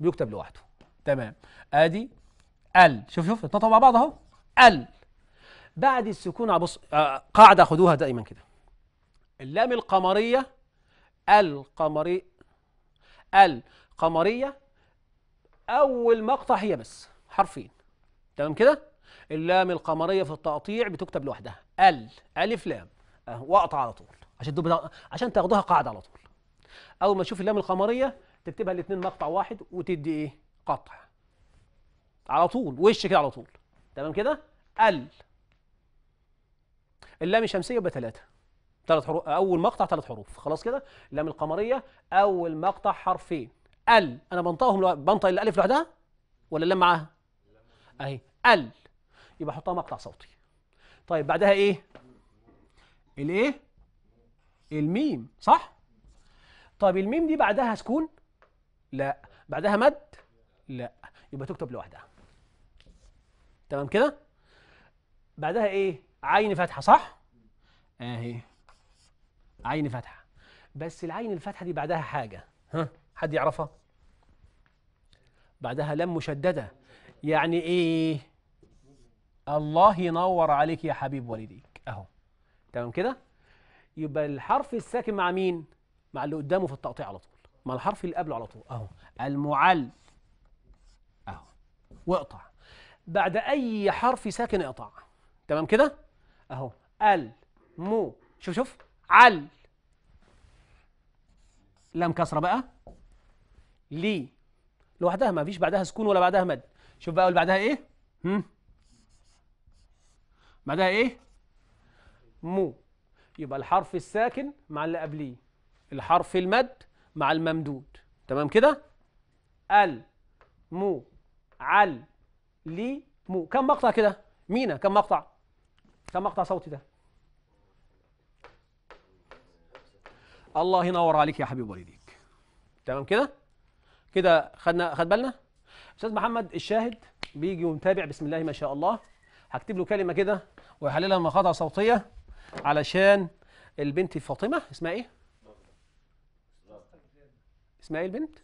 بيكتب لوحده تمام ادي ال شوف شوف اتنطوا مع بعض اهو ال بعد السكون بص آه، قاعده خدوها دائما كده اللام القمريه القمري القمريه اول مقطع هي بس حرفين تمام كده اللام القمريه في التقطيع بتكتب لوحدها ال الف لام واقطع على طول عشان عشان تاخدوها قاعده على طول اول ما تشوف اللام القمريه تكتبها الاثنين مقطع واحد وتدي ايه قطع على طول وش كده على طول تمام كده ال اللام الشمسيه يبقى ثلاثه ثلاث حروف اول مقطع ثلاث حروف خلاص كده اللام القمريه اول مقطع حرفين ال انا بنطقهم بنطق الالف لوحدها ولا اللام معاها اهي ال يبقى احطها مقطع صوتي طيب بعدها ايه الايه الميم صح طيب الميم دي بعدها سكون لا بعدها مد لا يبقى تكتب لوحدها تمام كده بعدها ايه عين فاتحه صح اهي عين فاتحه بس العين الفاتحه دي بعدها حاجه ها حد يعرفها بعدها لام مشدده يعني ايه الله ينور عليك يا حبيب والديك اهو تمام كده يبقى الحرف الساكن مع مين مع اللي قدامه في التقطيع على طول ما الحرف اللي قبله على طول اهو المعل اهو واقطع بعد اي حرف ساكن اقطع تمام كده اهو ال مو شوف شوف عل لام كسره بقى لي لوحدها ما فيش بعدها سكون ولا بعدها مد شوف بقى اللي بعدها ايه هم بعدها ايه مو يبقى الحرف الساكن مع اللي قبليه الحرف المد مع الممدود تمام كده ال مو عل لي مو كم مقطع كده مينا كم مقطع كم مقطع صوتي ده الله ينور عليك يا حبيب والديك تمام كده كده خدنا خد بالنا استاذ محمد الشاهد بيجي ومتابع بسم الله ما شاء الله هكتب له كلمه كده ويحللها مقاطع صوتيه علشان البنت فاطمه اسمها ايه اسمها ايه البنت؟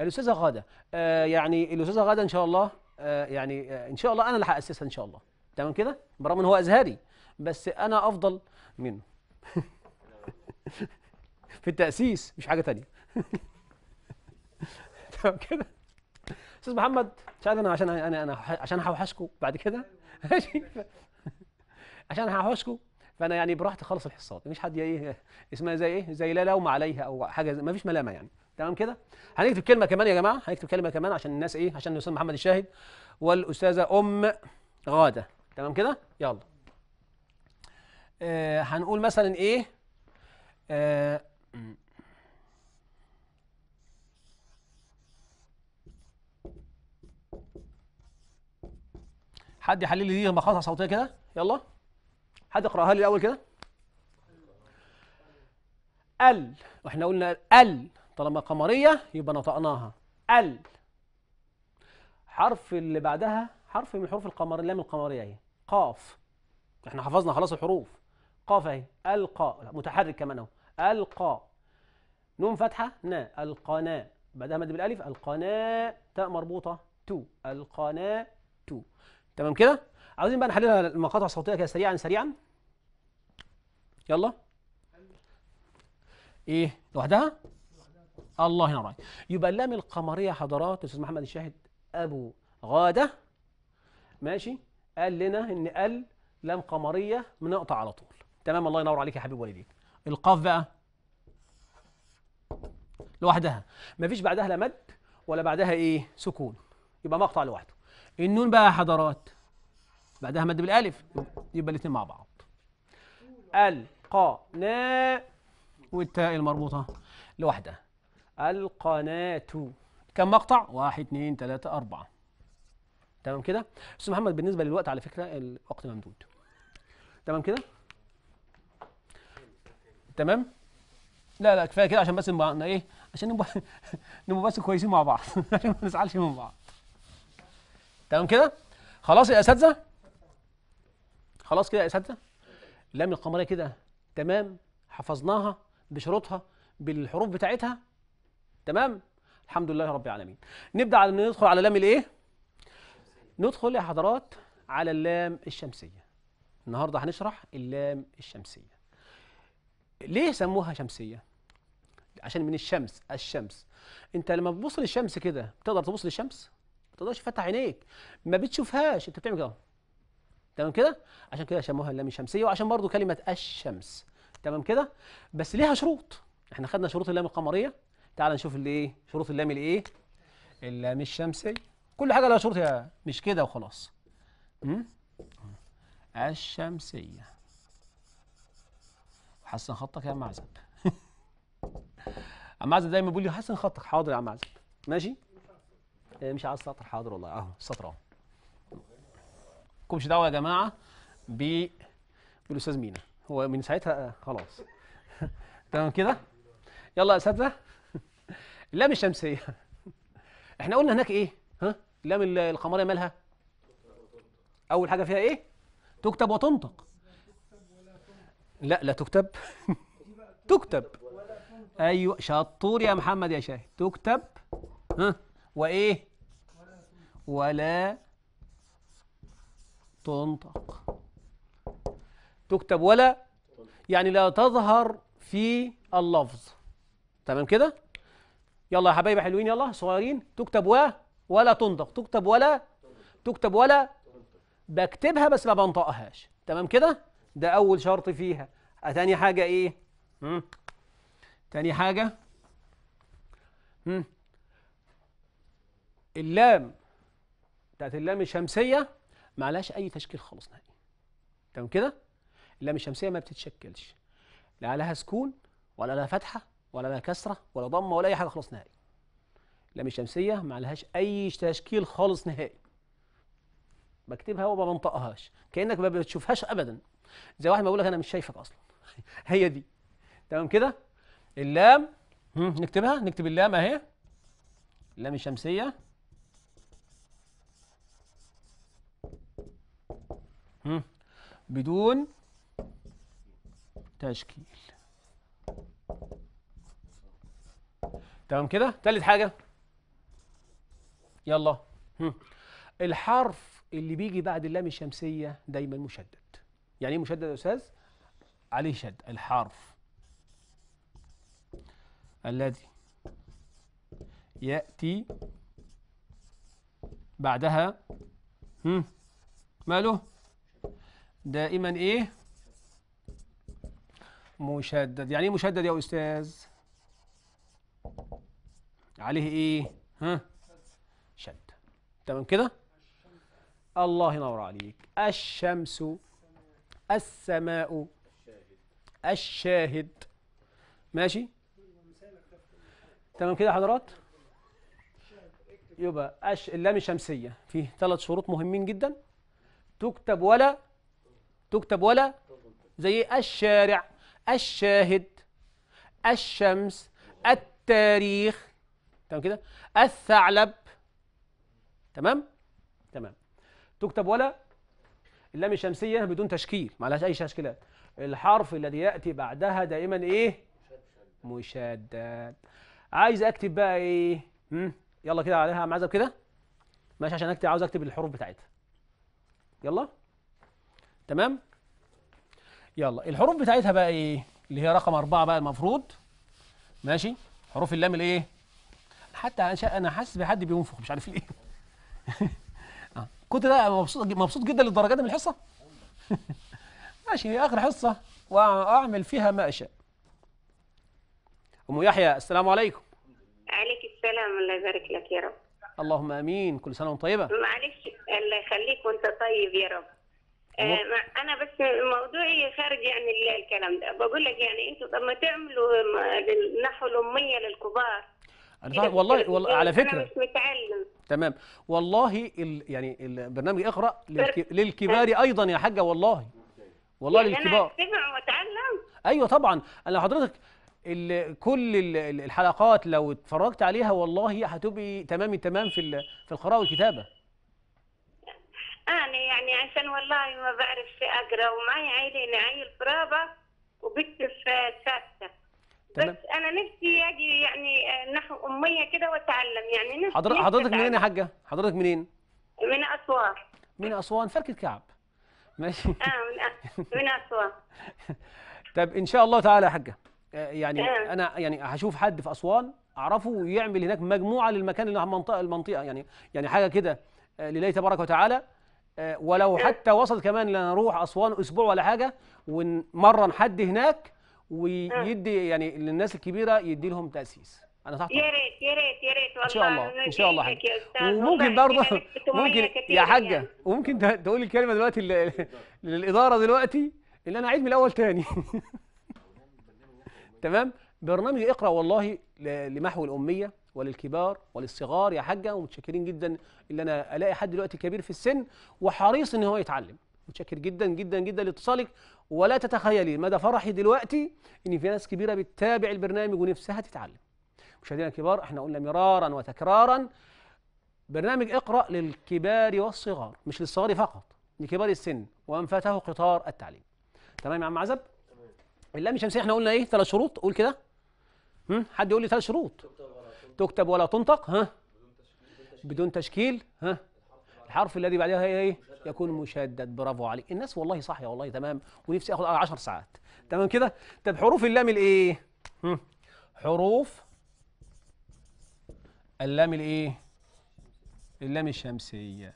الاستاذه غاده آه يعني الاستاذه غاده ان شاء الله آه يعني آه ان شاء الله انا اللي هاسسها ان شاء الله تمام كده برغم ان هو ازهري بس انا افضل منه في التاسيس مش حاجه تانية تمام كده استاذ محمد مش عارف انا عشان انا انا عشان هوحشكم بعد كده عشان هوحشكم فانا يعني براحتي خالص الحصات مفيش حد ايه اسمها زي ايه زي لا لوم عليها او حاجه مفيش ملامه يعني تمام كده هنكتب كلمه كمان يا جماعه هنكتب كلمه كمان عشان الناس ايه عشان الاستاذ محمد الشاهد والاستاذه ام غاده تمام كده يلا آه هنقول مثلا ايه آه حد يحلل لي دي مقاطع صوتيه كده يلا حد يقراها لي الاول كده ال واحنا قلنا ال طالما قمريه يبقى نطقناها ال حرف اللي بعدها حرف من حروف القمر اللام القمريه اهي قاف احنا حفظنا خلاص الحروف قاف اهي القاء متحرك كمان اهو القاء نون فتحه نا القناه بعدها مد بالالف القناه تاء مربوطه تو القناه تو تمام كده عاوزين بقى نحللها المقاطع الصوتيه كده سريعا سريعا يلا ايه لوحدها الله ينور عليك يبقى اللام القمريه حضرات استاذ محمد الشاهد ابو غاده ماشي قال لنا ان ال لام قمريه بنقطع على طول تمام الله ينور عليك يا حبيب والديك القاف بقى لوحدها ما فيش بعدها لا مد ولا بعدها ايه سكون يبقى مقطع لوحده النون بقى يا حضرات بعدها مد بالالف يبقى الاثنين مع بعض القناة والتاء المربوطة لوحدها القناة كم مقطع؟ واحد اثنين ثلاثة أربعة تمام كده؟ أستاذ محمد بالنسبة للوقت على فكرة الوقت ممدود تمام كده؟ تمام؟ لا لا كفاية كده عشان بس نبقى إيه؟ عشان نبقى نبقى بس كويسين مع بعض عشان ما نزعلش من بعض تمام كده؟ خلاص يا أساتذة؟ خلاص كده يا اساتذه اللام القمريه كده تمام حفظناها بشروطها بالحروف بتاعتها تمام الحمد لله رب العالمين نبدا على ندخل على لام الايه ندخل يا حضرات على اللام الشمسيه النهارده هنشرح اللام الشمسيه ليه سموها شمسيه عشان من الشمس الشمس انت لما بتبص للشمس كده بتقدر تبص للشمس ما تقدرش تفتح عينيك ما بتشوفهاش انت بتعمل كده تمام كده عشان كده شموها اللام الشمسيه وعشان برضو كلمه الشمس تمام كده بس ليها شروط احنا خدنا شروط اللام القمريه تعال نشوف الايه شروط اللام الايه اللام الشمسيه كل حاجه لها شروط يا مش كده وخلاص امم الشمسيه حسن خطك يا معزب عم عزب دايما بيقول لي حسن خطك حاضر يا عم عزب ماشي إيه، مش على السطر حاضر والله اهو السطر اهو لكمش دعوه يا جماعه ب بالاستاذ مينا هو من ساعتها آه، خلاص تمام كده يلا يا اساتذه اللام الشمسيه احنا قلنا هناك ايه ها اللام القمريه مالها اول حاجه فيها ايه تكتب وتنطق لا لا تكتب تكتب ايوه شطور يا محمد يا شاهد تكتب ها وايه ولا تنطق تكتب ولا يعني لا تظهر في اللفظ تمام كده يلا يا حبايبي حلوين يلا صغيرين تكتب و ولا تنطق تكتب ولا تكتب ولا بكتبها بس ما بنطقهاش تمام كده ده اول شرط فيها آه، تاني حاجه ايه مم. تاني حاجه مم. اللام بتاعت اللام الشمسيه ما عليهاش اي تشكيل خالص نهائي تمام كده اللام الشمسيه ما بتتشكلش لا عليها سكون ولا لها فتحه ولا لها كسره ولا ضمه ولا اي حاجه خالص نهائي اللام الشمسيه ما عليهاش اي تشكيل خالص نهائي بكتبها وما بنطقهاش كانك ما بتشوفهاش ابدا زي واحد ما بيقول لك انا مش شايفك اصلا هي دي تمام كده اللام نكتبها نكتب اللام اهي اللام الشمسيه بدون تشكيل تمام كده تالت حاجه يلا الحرف اللي بيجي بعد اللام الشمسيه دايما مشدد يعني ايه مشدد يا استاذ عليه شد الحرف الذي ياتي بعدها ماله دائما ايه مشدد يعني ايه مشدد يا استاذ عليه ايه ها شد تمام كده الله ينور عليك الشمس السماء الشاهد ماشي تمام كده يا حضرات يبقى اللام الشمسيه فيه ثلاث شروط مهمين جدا تكتب ولا تكتب ولا زي الشارع الشاهد الشمس التاريخ تمام كده الثعلب تمام تمام تكتب ولا اللام الشمسية بدون تشكيل ما لهاش أي تشكيلات الحرف الذي يأتي بعدها دائما إيه مشدد عايز أكتب بقى إيه مم. يلا كده عليها معزب كده ماشي عشان أكتب عاوز أكتب الحروف بتاعتها يلا تمام يلا الحروف بتاعتها بقى ايه اللي هي رقم أربعة بقى المفروض ماشي حروف اللام الايه حتى انا حاسس بحد بينفخ مش عارف ليه آه، كنت ده مبسوط مبسوط جدا للدرجه دي من الحصه ماشي اخر حصه واعمل فيها ما اشاء ام يحيى السلام عليكم عليك السلام الله يبارك لك يا رب اللهم امين كل سنه وانت طيبه معلش الله يخليك وانت طيب يا رب آه، انا بس موضوعي خارج يعني الكلام ده بقول لك يعني انتوا طب ما تعملوا النحو الاميه للكبار انا فاهم والله والله إيه، على فكره انا مش متعلم تمام والله ال يعني البرنامج اقرا طيب. للكبار ايضا يا حاجه والله والله يعني للكبار انا استمع واتعلم ايوه طبعا انا حضرتك ال كل ال الحلقات لو اتفرجت عليها والله هتبقي تمام التمام في في القراءه والكتابه أنا يعني عشان والله ما بعرف أقرأ ومعي عيلين عيل قرابة وبنتي في ساتة بس أنا نفسي أجي يعني آه، نحو أمية كده وأتعلم يعني نفسي حضر... حضرتك منين يا حاجة؟ حضرتك منين؟ من أسوان من أسوان فرك الكعب ماشي آه من من أسوان طب إن شاء الله تعالى يا حاجة آه، يعني آه. أنا يعني هشوف حد في أسوان أعرفه ويعمل هناك مجموعة للمكان اللي المنطقة المنطقة يعني يعني حاجة كده آه، لله تبارك وتعالى ولو حتى وصل كمان نروح اسوان اسبوع ولا حاجه ونمرن حد هناك ويدي يعني للناس الكبيره يدي لهم تاسيس انا صح يا ريت يا ريت يا ريت والله ان شاء الله ان شاء الله يعني. حاجة. وممكن برضه ممكن يا حاجه وممكن تقول الكلمه دلوقتي للاداره دلوقتي اللي انا عيد من الاول تاني تمام برنامج اقرا والله لمحو الاميه وللكبار وللصغار يا حاجه ومتشكرين جدا ان انا الاقي حد دلوقتي كبير في السن وحريص ان هو يتعلم متشكر جدا جدا جدا لاتصالك ولا تتخيلي مدى فرحي دلوقتي ان في ناس كبيره بتتابع البرنامج ونفسها تتعلم مشاهدينا الكبار احنا قلنا مرارا وتكرارا برنامج اقرا للكبار والصغار مش للصغار فقط لكبار السن ومن فاته قطار التعليم تمام يا عم عزب اللام شمسيه احنا قلنا ايه ثلاث شروط قول كده حد يقول لي ثلاث شروط تكتب ولا تنطق ها بدون تشكيل ها الحرف الذي بعدها ايه يكون مشدد برافو عليك الناس والله صح والله تمام ونفسي اخد 10 ساعات تمام كده طب حروف اللام الايه حروف اللام الايه اللام الشمسيه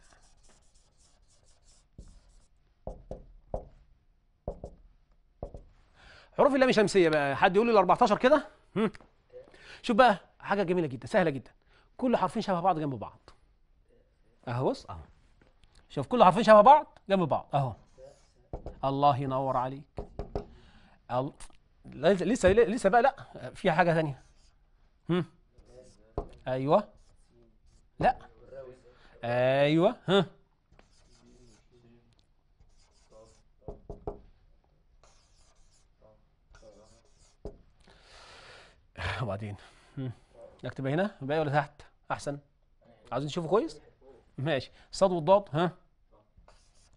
حروف اللام الشمسيه بقى حد يقول لي ال 14 كده شوف بقى حاجه جميله جدا سهله جدا كل حرفين شبه بعض جنب بعض اهو بص اهو شوف كل حرفين شبه بعض جنب بعض اهو الله ينور عليك أل... لسه لسه بقى لا فيها حاجه ثانيه هم ايوه لا ايوه ها وبعدين نكتبها هنا باقي ولا تحت احسن عايزين تشوفوا كويس ماشي صاد والضاد ها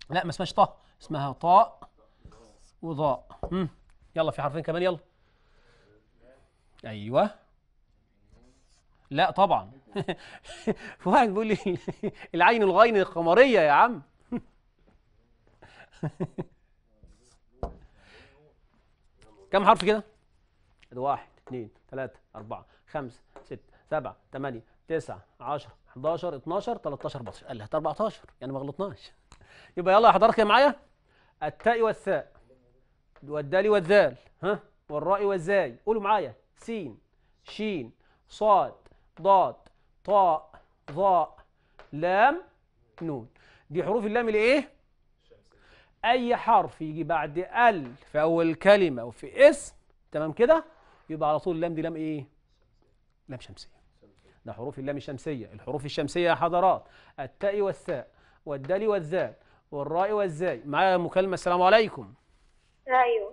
لا ما اسمهاش طه اسمها طاء وضاء مم. يلا في حرفين كمان يلا ايوه لا طبعا في واحد بيقول لي العين الغين القمريه يا عم كم حرف كده؟ واحد اثنين ثلاثة أربعة 5 6 7 8 9 10 11 12 13 14 قال لها 14 يعني ما غلطناش يبقى يلا يا حضرتك معايا التاء والثاء والدال والذال ها والراء والزاي قولوا معايا سين شين صاد ضاد طاء ظاء لام نون دي حروف اللام الايه اي حرف يجي بعد ال في اول كلمه وفي اسم تمام كده يبقى على طول اللام دي لام ايه لام شمسية ده حروف اللام الشمسية الحروف الشمسية يا حضرات التاء والثاء والدال والذال والراء والزاي معايا مكالمة السلام عليكم أيوه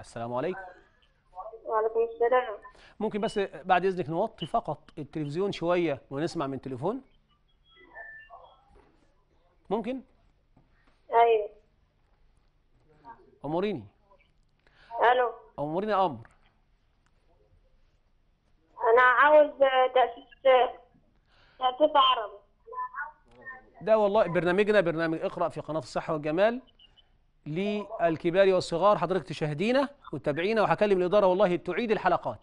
السلام عليكم وعليكم السلام ممكن بس بعد إذنك نوطي فقط التلفزيون شوية ونسمع من تليفون ممكن أيوه أموريني ألو أموريني أمر أنا عاوز تأسيس تأسيس عربي ده والله برنامجنا برنامج اقرأ في قناة الصحة والجمال للكبار والصغار حضرتك تشاهدينا وتتابعينا وهكلم الإدارة والله تعيد الحلقات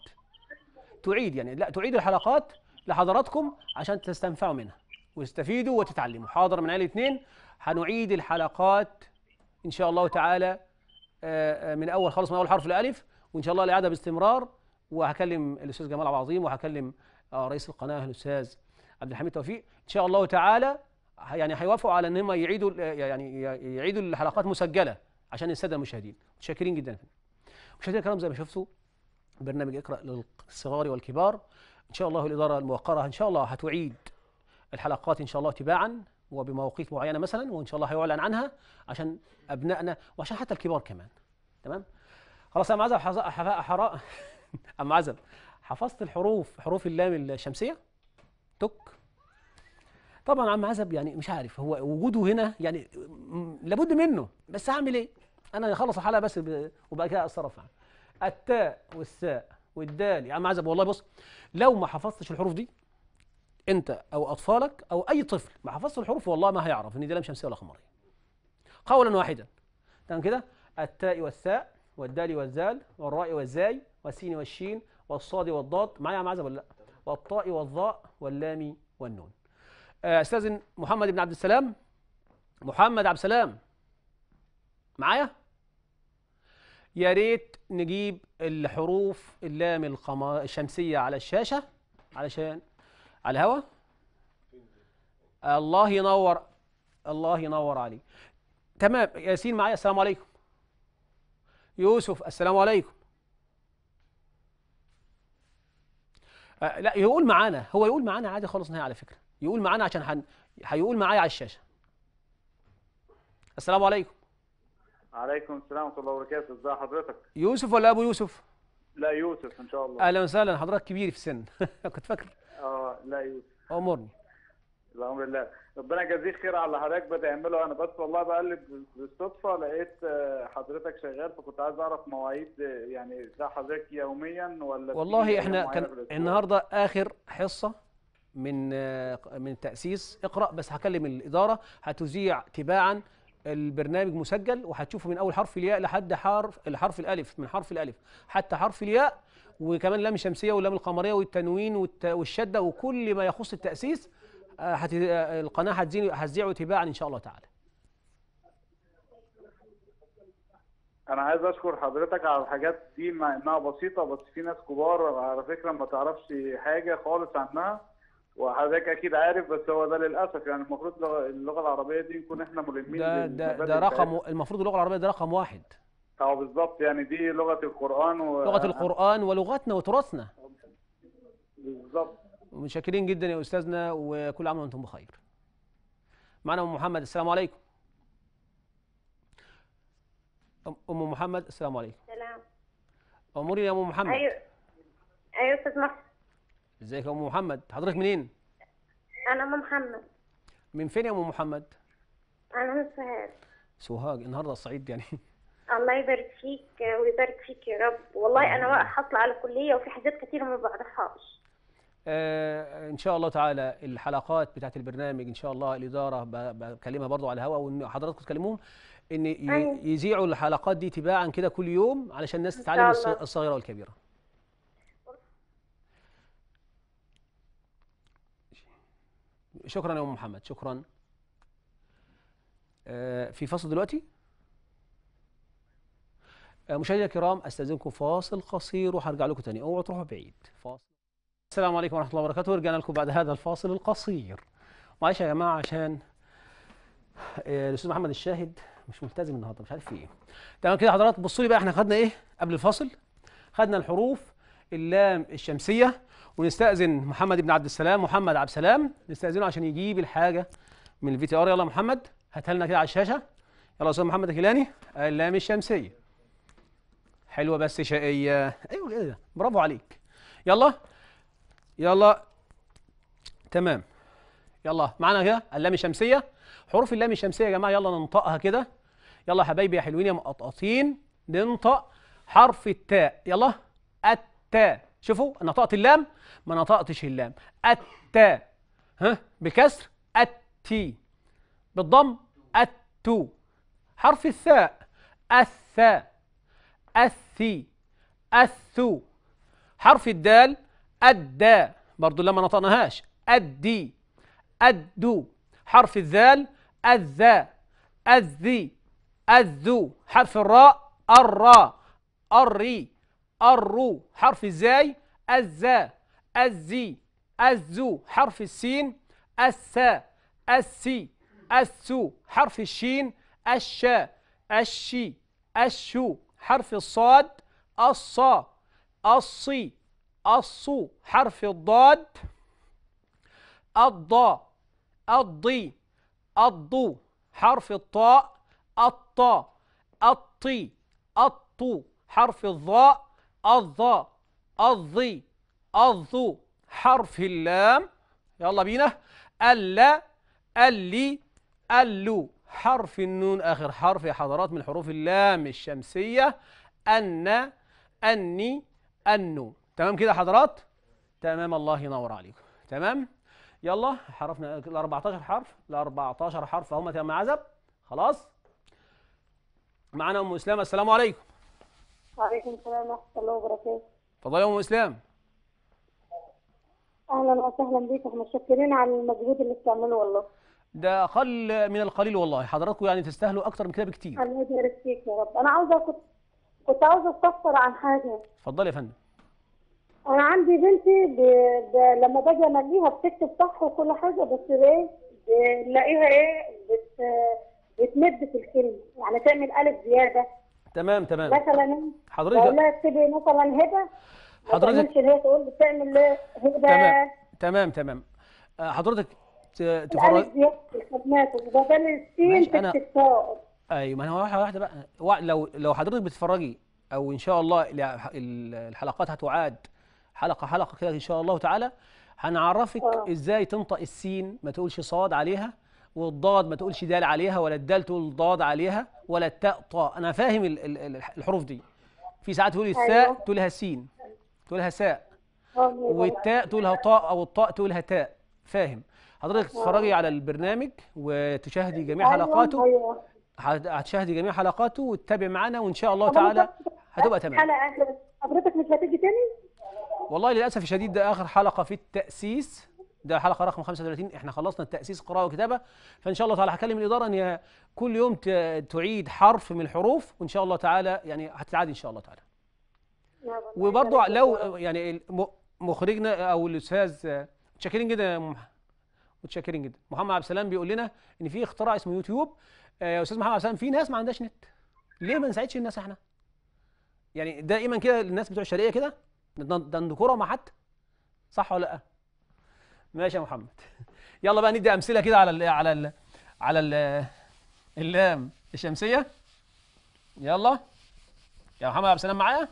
تعيد يعني لا تعيد الحلقات لحضراتكم عشان تستنفعوا منها واستفيدوا وتتعلموا حاضر من عيلة اثنين هنعيد الحلقات إن شاء الله تعالى آه، آه، من أول خالص من أول حرف الألف وإن شاء الله الإعادة باستمرار وهكلم الاستاذ جمال عبد العظيم وهكلم آه، رئيس القناه الاستاذ عبد الحميد توفيق ان شاء الله تعالى يعني هيوافقوا على ان هم يعيدوا يعني يعيدوا الحلقات مسجله عشان الساده المشاهدين متشكرين جدا مشاهدينا الكرام زي ما شفتوا برنامج اقرا للصغار والكبار ان شاء الله الاداره الموقره ان شاء الله هتعيد الحلقات ان شاء الله تباعا وبمواقيت معينه مثلا وان شاء الله هيعلن عنها عشان ابنائنا وعشان حتى الكبار كمان تمام خلاص يا معزه حراء عم عزم حفظت الحروف حروف اللام الشمسيه تك طبعا عم عزب يعني مش عارف هو وجوده هنا يعني لابد منه بس هعمل ايه انا اخلص الحلقه بس وبقى كده اتصرف معاه التاء والساء والدال يا عم عزب والله بص لو ما حفظتش الحروف دي انت او اطفالك او اي طفل ما حفظش الحروف والله ما هيعرف ان دي لام شمسيه ولا قمريه قولا واحدا تمام كده التاء والساء والدال والزال والراء والزاي والسين والشين والصاد والضاد معايا يا معزه ولا لا والطاء والظاء واللام والنون آه، استاذن محمد بن عبد السلام محمد عبد السلام معايا يا ريت نجيب الحروف اللام الشمسيه على الشاشه علشان على الهوا الله ينور الله ينور عليك تمام ياسين معايا السلام عليكم يوسف السلام عليكم آه، لا يقول معانا هو يقول معانا عادي خالص نهائي على فكره يقول معانا عشان حن... هيقول معايا على الشاشه السلام عليكم عليكم السلام ورحمه الله وبركاته ازي حضرتك يوسف ولا ابو يوسف لا يوسف ان شاء الله اهلا وسهلا حضرتك كبير في السن كنت فاكر اه لا يوسف امرني الحمد لله ربنا يجازيك خير على اللي حضرتك بتعمله انا بس والله بقلب بالصدفه لقيت آه، حضرتك شغال فكنت عايز اعرف مواعيد آه، يعني ده حضرتك يوميا ولا والله احنا كان النهارده اخر حصه من آه، من تاسيس اقرا بس هكلم الاداره هتذيع تباعا البرنامج مسجل وهتشوفه من اول حرف الياء لحد حرف الحرف الالف من حرف الالف حتى حرف الياء وكمان لام الشمسيه واللام القمريه والتنوين والشده وكل ما يخص التاسيس هت... القناه هتزيع هتزيع تباعا ان شاء الله تعالى انا عايز اشكر حضرتك على الحاجات دي مع انها بسيطه بس في ناس كبار على فكره ما تعرفش حاجه خالص عنها وحضرتك اكيد عارف بس هو ده للاسف يعني المفروض اللغه العربيه دي نكون احنا ملمين ده ده, ده رقم المفروض اللغه العربيه ده رقم واحد اه بالظبط يعني دي لغه القران و... لغه القران ولغتنا وتراثنا بالظبط ومتشكرين جدا يا استاذنا وكل عام وانتم بخير معنا ام محمد السلام عليكم ام محمد السلام عليكم سلام اموري يا ام محمد ايوه ايوه استاذ محمد ازيك يا ام محمد حضرتك منين انا ام محمد من فين يا ام محمد انا من سوهاج سوهاج النهارده الصعيد يعني الله يبارك فيك ويبارك فيك يا رب والله انا واقفه على كليه وفي حاجات كثيره ما بعرفهاش آه، ان شاء الله تعالى الحلقات بتاعت البرنامج ان شاء الله الاداره بكلمها برضو على الهواء وان حضراتكم تكلموهم ان أيوة. يذيعوا الحلقات دي تباعا كده كل يوم علشان الناس تتعلم الصغيره والكبيره شكرا يا ام محمد شكرا آه، في فصل دلوقتي آه، مشاهدينا الكرام استاذنكم فاصل قصير وهرجع لكم تاني اوعوا تروحوا بعيد فاصل السلام عليكم ورحمة الله وبركاته رجعنا لكم بعد هذا الفاصل القصير معلش يا جماعة عشان آه، الأستاذ محمد الشاهد مش ملتزم النهاردة مش عارف في إيه تمام كده حضرات بصوا لي بقى إحنا خدنا إيه قبل الفاصل خدنا الحروف اللام الشمسية ونستأذن محمد بن عبد السلام محمد عبد السلام نستأذنه عشان يجيب الحاجة من الفي تي آر آه، يلا محمد هاتها لنا كده على الشاشة يلا أستاذ محمد الكيلاني اللام الشمسية حلوة بس شقية أيوه كده برافو عليك يلا يلا تمام يلا معانا كده اللام الشمسيه حروف اللام الشمسيه يا جماعه يلا ننطقها كده يلا حبايبي يا حلوين يا مقطقطين ننطق حرف التاء يلا التاء شوفوا انا نطقت اللام ما نطقتش اللام التاء ها بكسر التي بالضم التو حرف الثاء الثاء الثي الثو حرف الدال أدى برضو لما نطقناهاش أدي أدو حرف الذال أذى الذي الذو حرف الراء الرا أري أرو حرف الزاي الزا أزي أزو حرف السين السا السي السو حرف الشين الشا الشي الشو حرف الصاد الصا الصي الصو حرف الضاد الضا الضي الضو حرف الطاء الطا الطي الطو حرف الظاء الظا الظي الظو حرف اللام يلا بينا اللا اللي اللو حرف النون آخر حرف يا حضرات من حروف اللام الشمسية أن أني النون تمام كده حضرات تمام الله ينور عليكم تمام يلا حرفنا ال 14 حرف ال 14 حرف اهم يا عزب خلاص معانا ام اسلام السلام عليكم وعليكم السلام ورحمه الله وبركاته اتفضلي يا ام اسلام اهلا وسهلا احنا متشكرين على المجهود اللي بتعمله والله ده اقل من القليل والله حضراتكم يعني تستاهلوا اكتر من كده بكتير الله يبارك فيك يا رب انا عاوزه كنت كنت عاوزه استفسر عن حاجه اتفضلي يا فندم انا عندي بنتي ب... ب... لما باجي امليها بتكتب صح وكل حاجه بس ايه بنلاقيها ايه بت... بتمد في الكلمه يعني تعمل الف زياده تمام تمام مثلا حضرتك والله لها اكتبي مثلا هبه حضرتك هي تقول بتعمل هبه تمام تمام تمام آه، حضرتك وبدل السين أنا... ايوه ما انا واحده واحده بقى لو لو حضرتك بتتفرجي او ان شاء الله الحلقات هتعاد حلقه حلقه كده ان شاء الله تعالى هنعرفك آه. ازاي تنطق السين ما تقولش صاد عليها والضاد ما تقولش دال عليها ولا الدال تقول ضاد عليها ولا التاء طاء انا فاهم الحروف دي في ساعات تقولي الثاء أيوه. تقولها سين تقولها ساء والتاء تقولها طاء او الطاء تقولها تاء فاهم حضرتك آه. تتفرجي على البرنامج وتشاهدي جميع أيوه، حلقاته أيوه. هتشاهدي جميع حلقاته وتتابعي معانا وان شاء الله تعالى هتبقى تمام حلقه حضرتك مش هتيجي تاني والله للاسف الشديد ده اخر حلقه في التاسيس ده حلقه رقم 35 احنا خلصنا التاسيس قراءه وكتابه فان شاء الله تعالى هكلم الاداره ان كل يوم تعيد حرف من الحروف وان شاء الله تعالى يعني هتتعاد ان شاء الله تعالى وبرضه لو يعني مخرجنا او الاستاذ متشكرين جدا متشكرين جدا محمد عبد السلام بيقول لنا ان في اختراع اسمه يوتيوب آه، يا استاذ محمد عبد السلام في ناس ما عندهاش نت ليه ما نساعدش الناس احنا يعني دائما كده الناس بتوع الشرقيه كده ده مع حد صح ولا لا ماشي يا محمد يلا بقى ندي امثله كده على الـ على الـ على اللام الشمسيه يلا يا محمد عبد السلام معايا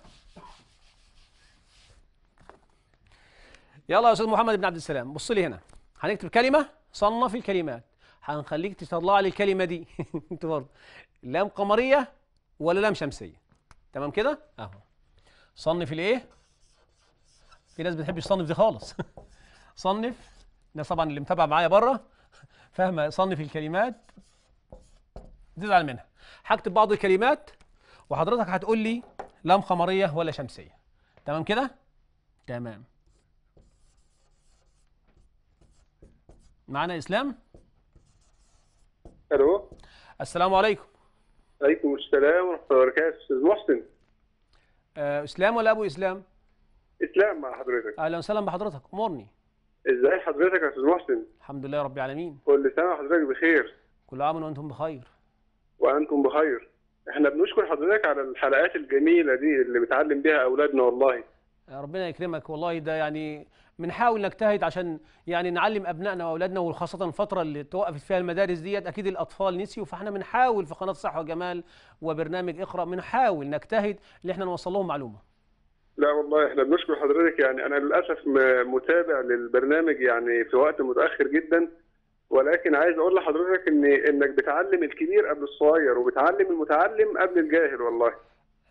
يلا يا استاذ محمد بن عبد السلام بص لي هنا هنكتب كلمه صنف الكلمات هنخليك تطلع لي الكلمه دي انت برضه لام قمريه ولا لام شمسيه تمام كده اهو صنف الايه في ناس بتحبش تصنف دي خالص صنف ناس طبعا اللي متابعه معايا بره فاهمه صنف الكلمات تزعل منها هكتب بعض الكلمات وحضرتك هتقول لي لام قمريه ولا شمسيه تمام كده تمام معانا اسلام الو السلام عليكم عليكم السلام ورحمه الله وبركاته استاذ محسن آه، اسلام ولا ابو اسلام اسلام مع حضرتك اهلا وسهلا بحضرتك امورني ازاي حضرتك يا استاذ محسن الحمد لله رب العالمين كل سنه وحضرتك بخير كل عام وانتم بخير وانتم بخير احنا بنشكر حضرتك على الحلقات الجميله دي اللي بتعلم بيها اولادنا والله ربنا يكرمك والله ده يعني بنحاول نجتهد عشان يعني نعلم ابنائنا واولادنا وخاصه الفتره اللي توقفت فيها المدارس ديت اكيد الاطفال نسيوا فاحنا بنحاول في قناه صح وجمال وبرنامج اقرا بنحاول نجتهد ان احنا نوصل لهم معلومه لا والله احنا بنشكر حضرتك يعني انا للاسف متابع للبرنامج يعني في وقت متاخر جدا ولكن عايز اقول لحضرتك ان انك بتعلم الكبير قبل الصغير وبتعلم المتعلم قبل الجاهل والله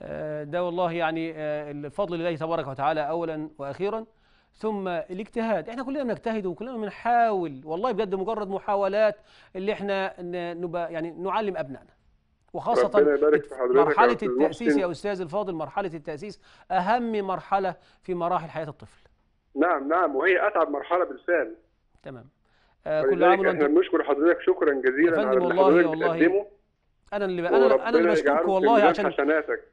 آه، ده والله يعني آه، الفضل لله تبارك وتعالى اولا واخيرا ثم الاجتهاد احنا كلنا بنجتهد وكلنا بنحاول والله بجد مجرد محاولات اللي احنا نبقى يعني نعلم ابنائنا وخاصة مرحلة التأسيس يا أستاذ الفاضل مرحلة التأسيس أهم مرحلة في مراحل حياة الطفل نعم نعم وهي أتعب مرحلة بالفعل تمام آه كل عام وانت احنا بنشكر حضرتك شكرا جزيلا على اللي حضرتك بتقدمه انا اللي انا انا اللي بشكرك والله عشان حسناتك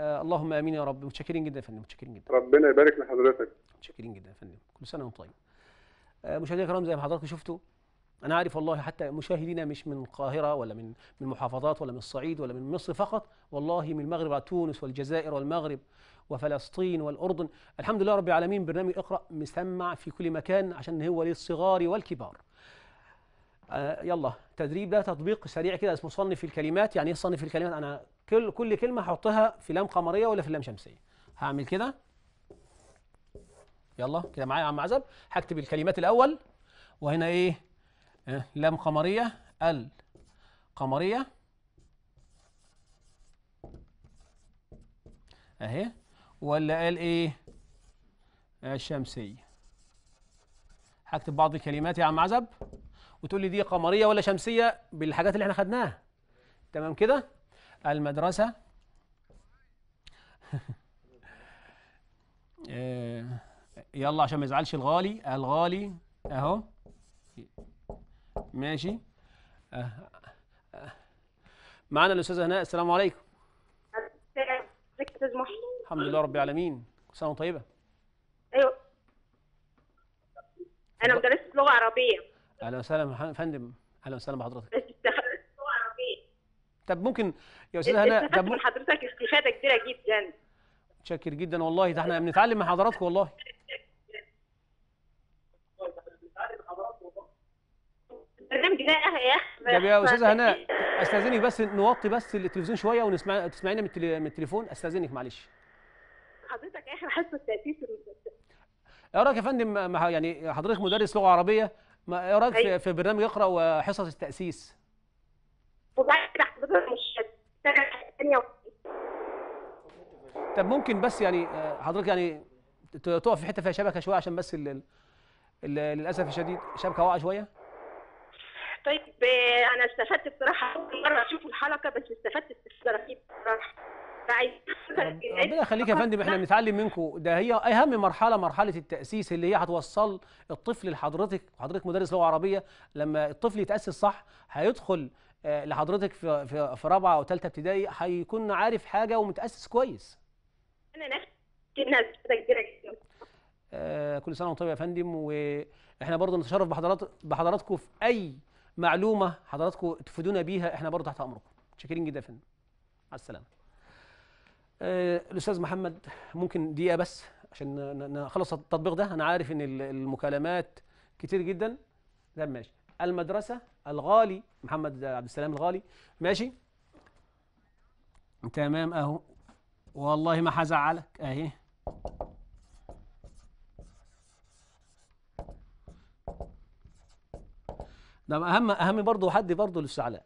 آه اللهم امين يا رب متشكرين جدا يا فندم متشكرين جدا ربنا يبارك لحضرتك متشكرين جدا يا فندم كل سنه وانتم طيب آه مشاهدينا الكرام زي ما حضراتكم شفتوا انا اعرف والله حتى مشاهدينا مش من القاهره ولا من من محافظات ولا من الصعيد ولا من مصر فقط والله من المغرب تونس والجزائر والمغرب وفلسطين والاردن الحمد لله رب العالمين برنامج اقرا مسمع في كل مكان عشان هو للصغار والكبار آه يلا تدريب ده تطبيق سريع كده اسمه صنف الكلمات يعني ايه صنف الكلمات انا كل كل كلمه هحطها في لام قمريه ولا في لام شمسيه هعمل كده يلا كده معايا يا عم عزب هكتب الكلمات الاول وهنا ايه إيه، لام قمرية ال قمرية اهي ولا ال ايه الشمسية آه، هكتب بعض الكلمات يا عم عزب وتقول لي دي قمرية ولا شمسية بالحاجات اللي احنا خدناها تمام كده المدرسة آه، يلا عشان ما يزعلش الغالي الغالي اهو ماشي أه، أه، أه. معنا معانا الاستاذه هناء السلام عليكم ازيك الحمد لله رب العالمين كل سنه طيبه ايوه انا مدرسه لغه عربيه اهلا وسهلا يا فندم اهلا وسهلا بحضرتك طب ممكن يا استاذه هناء طب من حضرتك استفاده كبيره جدا متشكر جدا والله ده احنا بنتعلم من حضراتكم والله البرنامج ده يا اخي طب يا استاذه هناء استاذنك بس نوطي بس التلفزيون شويه ونسمع تسمعينا من, التليفون استاذنك معلش حضرتك اخر حصه تاسيس ايه رايك يا فندم يعني حضرتك مدرس لغه عربيه ما ايه رايك أيوة. في برنامج اقرا وحصص التاسيس؟ حضرتك مش طب ممكن بس يعني آه، حضرتك يعني تقف في حته فيها شبكه شويه عشان بس للاسف الشديد شبكه واقعه شويه طيب آه، انا استفدت بصراحه اول مره اشوف الحلقه بس استفدت استفاده رهيبه بصراحه ربنا يخليك يا فندم احنا بنتعلم منكم ده هي اهم مرحله مرحله التاسيس اللي هي هتوصل الطفل لحضرتك وحضرتك مدرس لغه عربيه لما الطفل يتاسس صح هيدخل آه، لحضرتك في في, في رابعه او ثالثه ابتدائي هيكون عارف حاجه ومتاسس كويس انا نفسي آه، كل سنه وانتم طيب يا فندم واحنا برضه نتشرف بحضرات بحضراتكم في اي معلومه حضراتكم تفيدونا بيها احنا برضه تحت امركم شاكرين جدا يا فندم مع السلامه آه، الاستاذ محمد ممكن دقيقه بس عشان نخلص التطبيق ده انا عارف ان المكالمات كتير جدا ده ماشي المدرسه الغالي محمد عبد السلام الغالي ماشي تمام اهو والله ما حزعلك اهي ده نعم، اهم اهم برضه حد برضه للسعلاء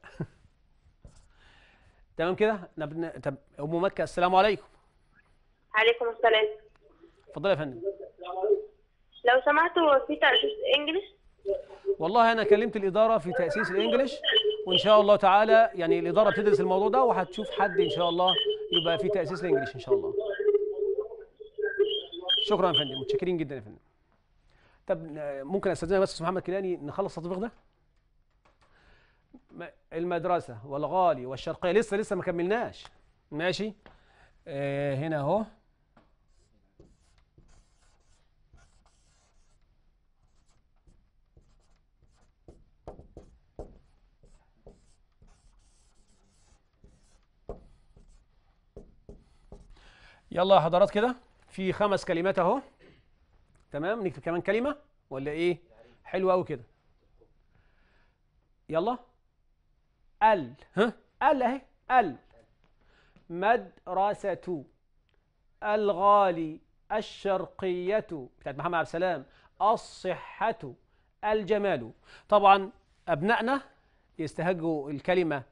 تمام كده نبن... نعم، طب ام مكه السلام عليكم عليكم السلام اتفضلي يا فندم لو سمحتوا في تاسيس انجلش والله انا كلمت الاداره في تاسيس الانجليش وان شاء الله تعالى يعني الاداره بتدرس الموضوع ده وهتشوف حد ان شاء الله يبقى في تاسيس الانجليش ان شاء الله شكرا يا فندم متشكرين جدا يا فندم طب ممكن استاذنا بس استاذ محمد كيلاني نخلص التطبيق ده المدرسة والغالي والشرقية لسه لسه ما كملناش ماشي آه هنا اهو يلا يا حضرات كده في خمس كلمات اهو تمام نكتب كمان كلمة ولا ايه حلو قوي كده يلا ال ها ال اهي ال مدرسة الغالي الشرقية بتاعت محمد عبد السلام الصحة الجمال طبعا أبنائنا يستهجوا الكلمة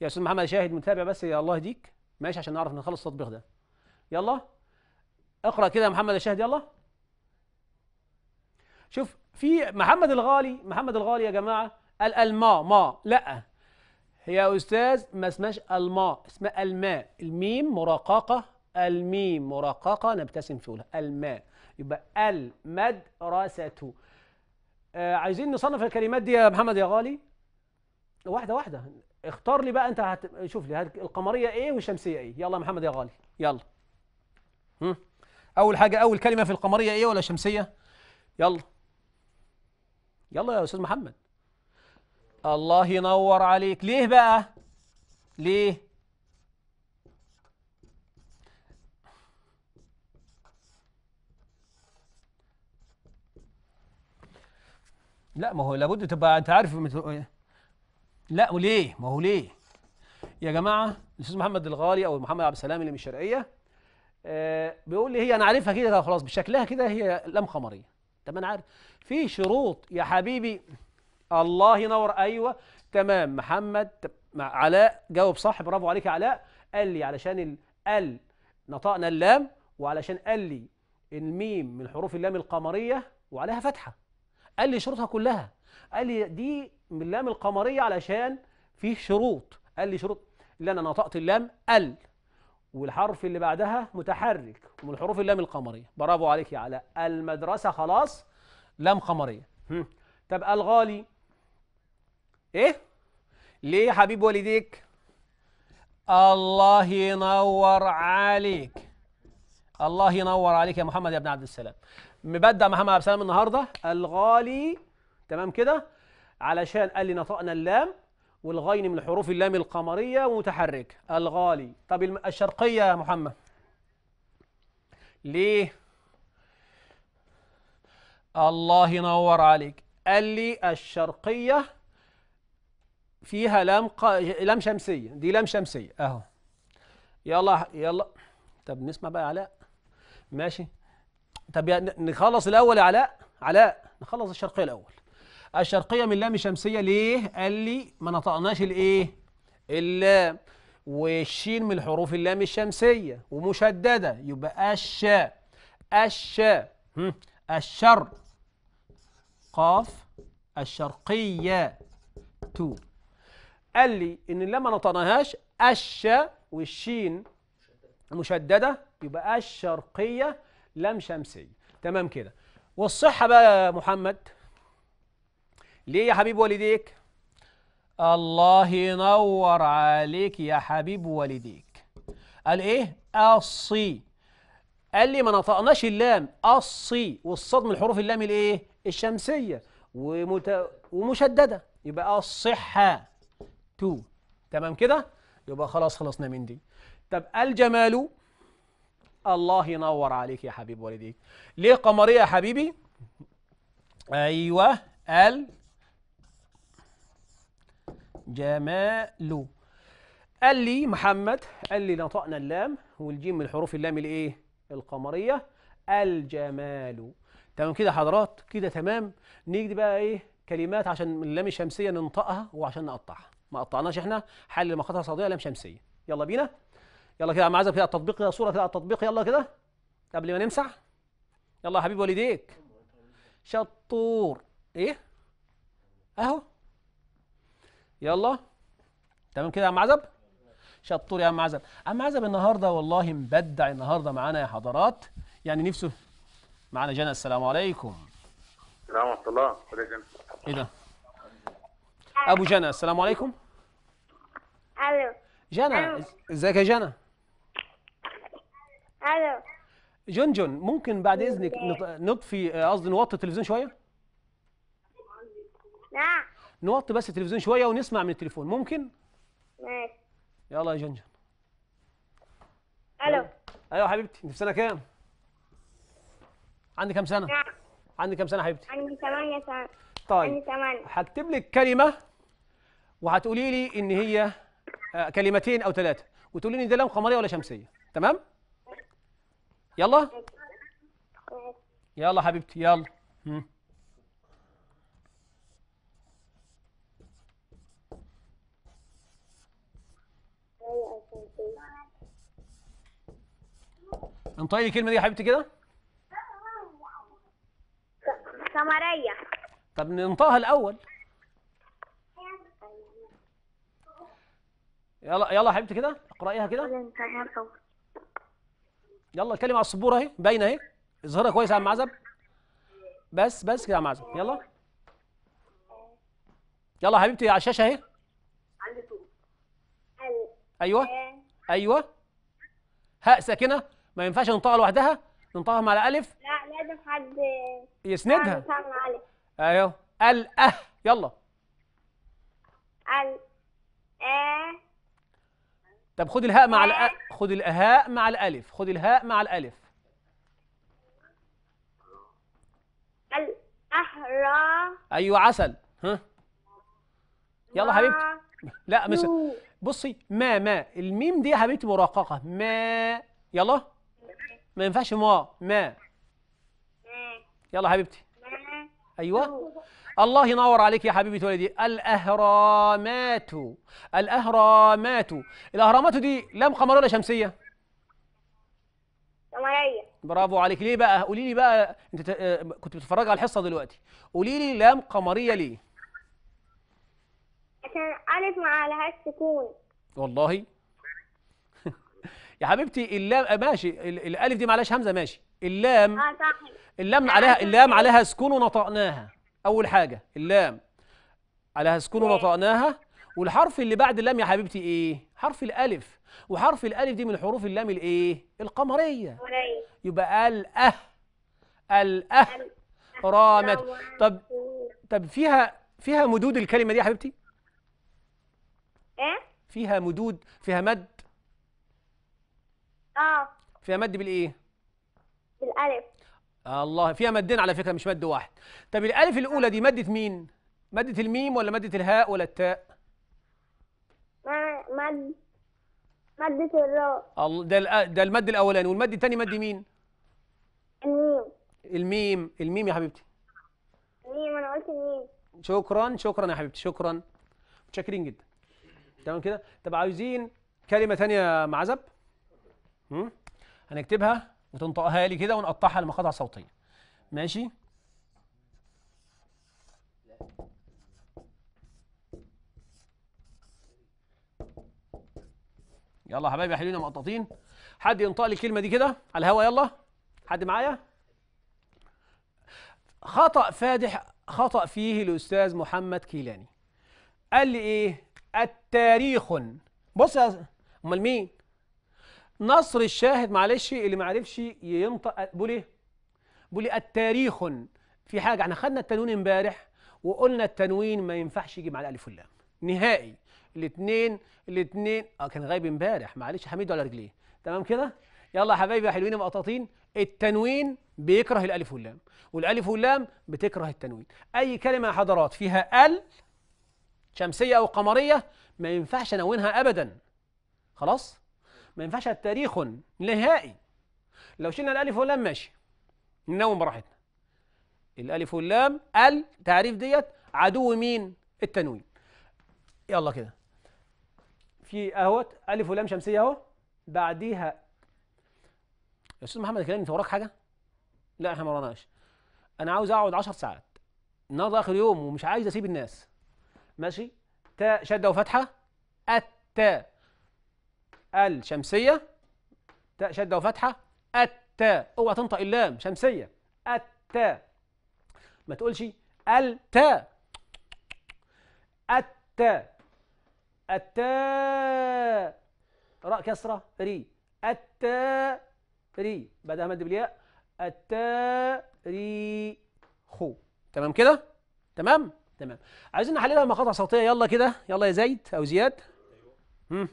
يا أستاذ محمد شاهد متابع بس يا الله يهديك ماشي عشان نعرف نخلص التطبيق ده يلا اقرأ كده يا محمد شاهد يلا شوف في محمد الغالي محمد الغالي يا جماعة قال ما ما لأ هي يا أستاذ ما اسمهاش الماء اسمها الماء الميم مرققة الميم مرققة نبتسم في قولها الماء يبقى المدرسة آه عايزين نصنف الكلمات دي يا محمد يا غالي واحدة واحدة اختار لي بقى انت هت... شوف لي هت... القمرية ايه والشمسية ايه يلا يا محمد يا غالي يلا هم. اول حاجة اول كلمة في القمرية ايه ولا شمسية يلا يلا يا استاذ محمد الله ينور عليك ليه بقى ليه لا ما هو لابد تبقى انت عارف لا وليه ما هو ليه يا جماعه الاستاذ محمد الغالي او محمد عبد السلام اللي من الشرقيه آه، بيقول لي هي انا عارفها كده خلاص بشكلها كده هي لام خمريه طب انا عارف في شروط يا حبيبي الله ينور ايوه تمام محمد علاء جاوب صح برافو عليك علاء قال لي علشان ال نطقنا اللام وعلشان قال لي الميم من حروف اللام القمريه وعليها فتحه قال لي شروطها كلها قال لي دي من اللام القمريه علشان فيه شروط قال لي شروط اللي انا نطقت اللام ال والحرف اللي بعدها متحرك ومن حروف اللام القمريه برافو عليك يا علاء المدرسه خلاص لام قمريه طب الغالي ايه ليه يا حبيب والديك الله ينور عليك الله ينور عليك يا محمد يا ابن عبد السلام مبدأ محمد عبد السلام النهارده الغالي تمام كده علشان قال لي نطقنا اللام والغين من حروف اللام القمريه ومتحرك الغالي طب الشرقيه يا محمد ليه الله ينور عليك قال لي الشرقيه فيها لام ق... لام شمسيه دي لام شمسيه اهو يلا يلا طب نسمع بقى علاء ماشي طب يا نخلص الاول يا علاء علاء نخلص الشرقيه الاول الشرقيه من لام شمسيه ليه قال لي ما نطقناش الايه اللام والشين من الحروف اللام الشمسيه ومشدده يبقى الشاء الشاء الشر قاف الشرقيه تو قال لي ان اللام ما نطقناهاش الش والشين مشدده يبقى الشرقيه لام شمسيه تمام كده والصحه بقى يا محمد ليه يا حبيب والديك الله ينور عليك يا حبيب والديك قال ايه الصي قال لي ما نطقناش اللام الصي والصاد من الحروف اللام الايه الشمسيه ومت... ومشدده يبقى الصحه 2 تمام كده يبقى خلاص خلصنا من دي طب الجمال الله ينور عليك يا حبيب والديك ليه قمرية يا حبيبي ايوه ال جمال قال لي محمد قال لي نطقنا اللام والجيم من حروف اللام الايه القمريه الجمال تمام كده حضرات كده تمام نيجي بقى ايه كلمات عشان اللام الشمسيه ننطقها وعشان نقطعها ما قطعناش احنا حل المقاطع الصوتيه لام شمسيه يلا بينا يلا كده يا عزب كده التطبيق يا صوره كده التطبيق يلا كده قبل ما نمسح يلا يا حبيب والديك شطور ايه اهو يلا تمام كده يا عم عزب شطور يا عم عزب عم عزب النهارده والله مبدع النهارده معانا يا حضرات يعني نفسه معانا جنى السلام عليكم السلام ورحمه الله ايه ده ابو جنى السلام عليكم الو جنى ازيك يا جنى الو جون جون ممكن بعد اذنك نطفي آه، قصدي نوطي التلفزيون شويه نعم نوطي بس التلفزيون شويه ونسمع من التليفون ممكن ماشي يلا يا جون جون الو ايوه حبيبتي انت في سنه كام عندي كام سنه نعم عندي كام سنه يا حبيبتي عندي 8 سنه طيب عندي 8 هكتب لك كلمه وهتقولي لي ان هي آه، كلمتين او ثلاثه وتقولي لي ده لام قمريه ولا شمسيه تمام يلا يلا حبيبتي يلا انطقي الكلمه دي يا حبيبتي كده قمريه طب ننطقها الاول يلا يلا يا حبيبتي كده اقرايها كده يلا اتكلم على السبوره اهي باينه اهي اظهرها كويس يا عم عزب بس بس كده يا عم عزب يلا يلا يا حبيبتي على الشاشه اهي ايوه إيه؟ ايوه هاء ساكنه ما ينفعش ننطقها لوحدها ننطقها مع الالف لا لازم حد يسندها ايوه ال اه يلا ال اه طب خد الهاء مع الأ... آه. خد الهاء مع الألف خد الهاء مع الألف الأحرى أيوة عسل ها يلا حبيبتي لا مش بصي ما ما الميم دي يا حبيبتي مرققة ما يلا ما ينفعش ما ما يلا حبيبتي ايوه الله ينور عليك يا حبيبي ولدي الأهرامات الأهرامات الأهرامات دي لام قمرية ولا شمسية؟ قمرية برافو عليك ليه بقى؟ قولي لي بقى أنت آه، كنت بتتفرج على الحصة دلوقتي قولي لي لام قمرية ليه؟ عشان ألف ما عليهاش سكون والله يا حبيبتي اللام آه، ماشي الألف دي ما عليهاش همزة ماشي اللام آه، اللام عليها اللام إيه؟ عليها سكون ونطقناها أول حاجة اللام على هسكون وطأناها والحرف اللي بعد اللام يا حبيبتي إيه؟ حرف الألف وحرف الألف دي من حروف اللام الإيه؟ القمرية يبقى الأه الأه أه. رامت طب طب فيها فيها مدود الكلمة دي يا حبيبتي؟ إيه؟ فيها مدود فيها مد اه فيها مد بالإيه؟ بالألف الله فيها مدين على فكرة مش مد واحد طب الألف الأولى دي مادة مين؟ مادة الميم ولا مادة الهاء ولا التاء؟ مد مادة الراء ده ده المد الأولاني والمد الثاني مد مين؟ الميم الميم الميم يا حبيبتي الميم أنا قلت الميم شكرا شكرا يا حبيبتي شكرا متشكرين جدا تمام كده طب عايزين كلمة ثانية يا معزب؟ هنكتبها وتنطقها لي كده ونقطعها لمقاطع صوتيه ماشي يلا يا حبايبي يا حلوين يا مقططين حد ينطق لي الكلمه دي كده على الهوا يلا حد معايا خطا فادح خطا فيه الاستاذ محمد كيلاني قال لي ايه التاريخ بص يا امال مين نصر الشاهد معلش اللي ما عرفش ينطق بيقول ايه؟ بيقول إيه؟ التاريخ في حاجه احنا خدنا التنوين امبارح وقلنا التنوين ما ينفعش يجي مع الالف واللام نهائي الاثنين الاثنين اه كان غايب امبارح معلش حميد على رجليه تمام كده؟ يلا يا حبايبي يا حلوين مقططين التنوين بيكره الالف واللام والالف واللام بتكره التنوين اي كلمه يا حضرات فيها ال شمسيه او قمريه ما ينفعش انونها ابدا خلاص ما ينفعش التاريخ نهائي لو شلنا الالف واللام ماشي ننوم براحتنا الالف واللام ال تعريف ديت عدو مين التنوين يلا كده في اهوت الف ولام شمسيه اهو بعديها يا استاذ محمد كلام انت وراك حاجه لا احنا ما وراناش انا عاوز اقعد 10 ساعات النهارده اخر يوم ومش عايز اسيب الناس ماشي تاء شده وفتحه التاء الشمسية تاء شدة وفتحة التاء اوعى تنطق اللام شمسية التاء ما تقولش التاء التاء التاء راء كسرة ري التاء ري بعدها مد بالياء التاء ري خو تمام كده تمام تمام عايزين نحللها مقاطع صوتيه يلا كده يلا يا زيد او زياد ايوه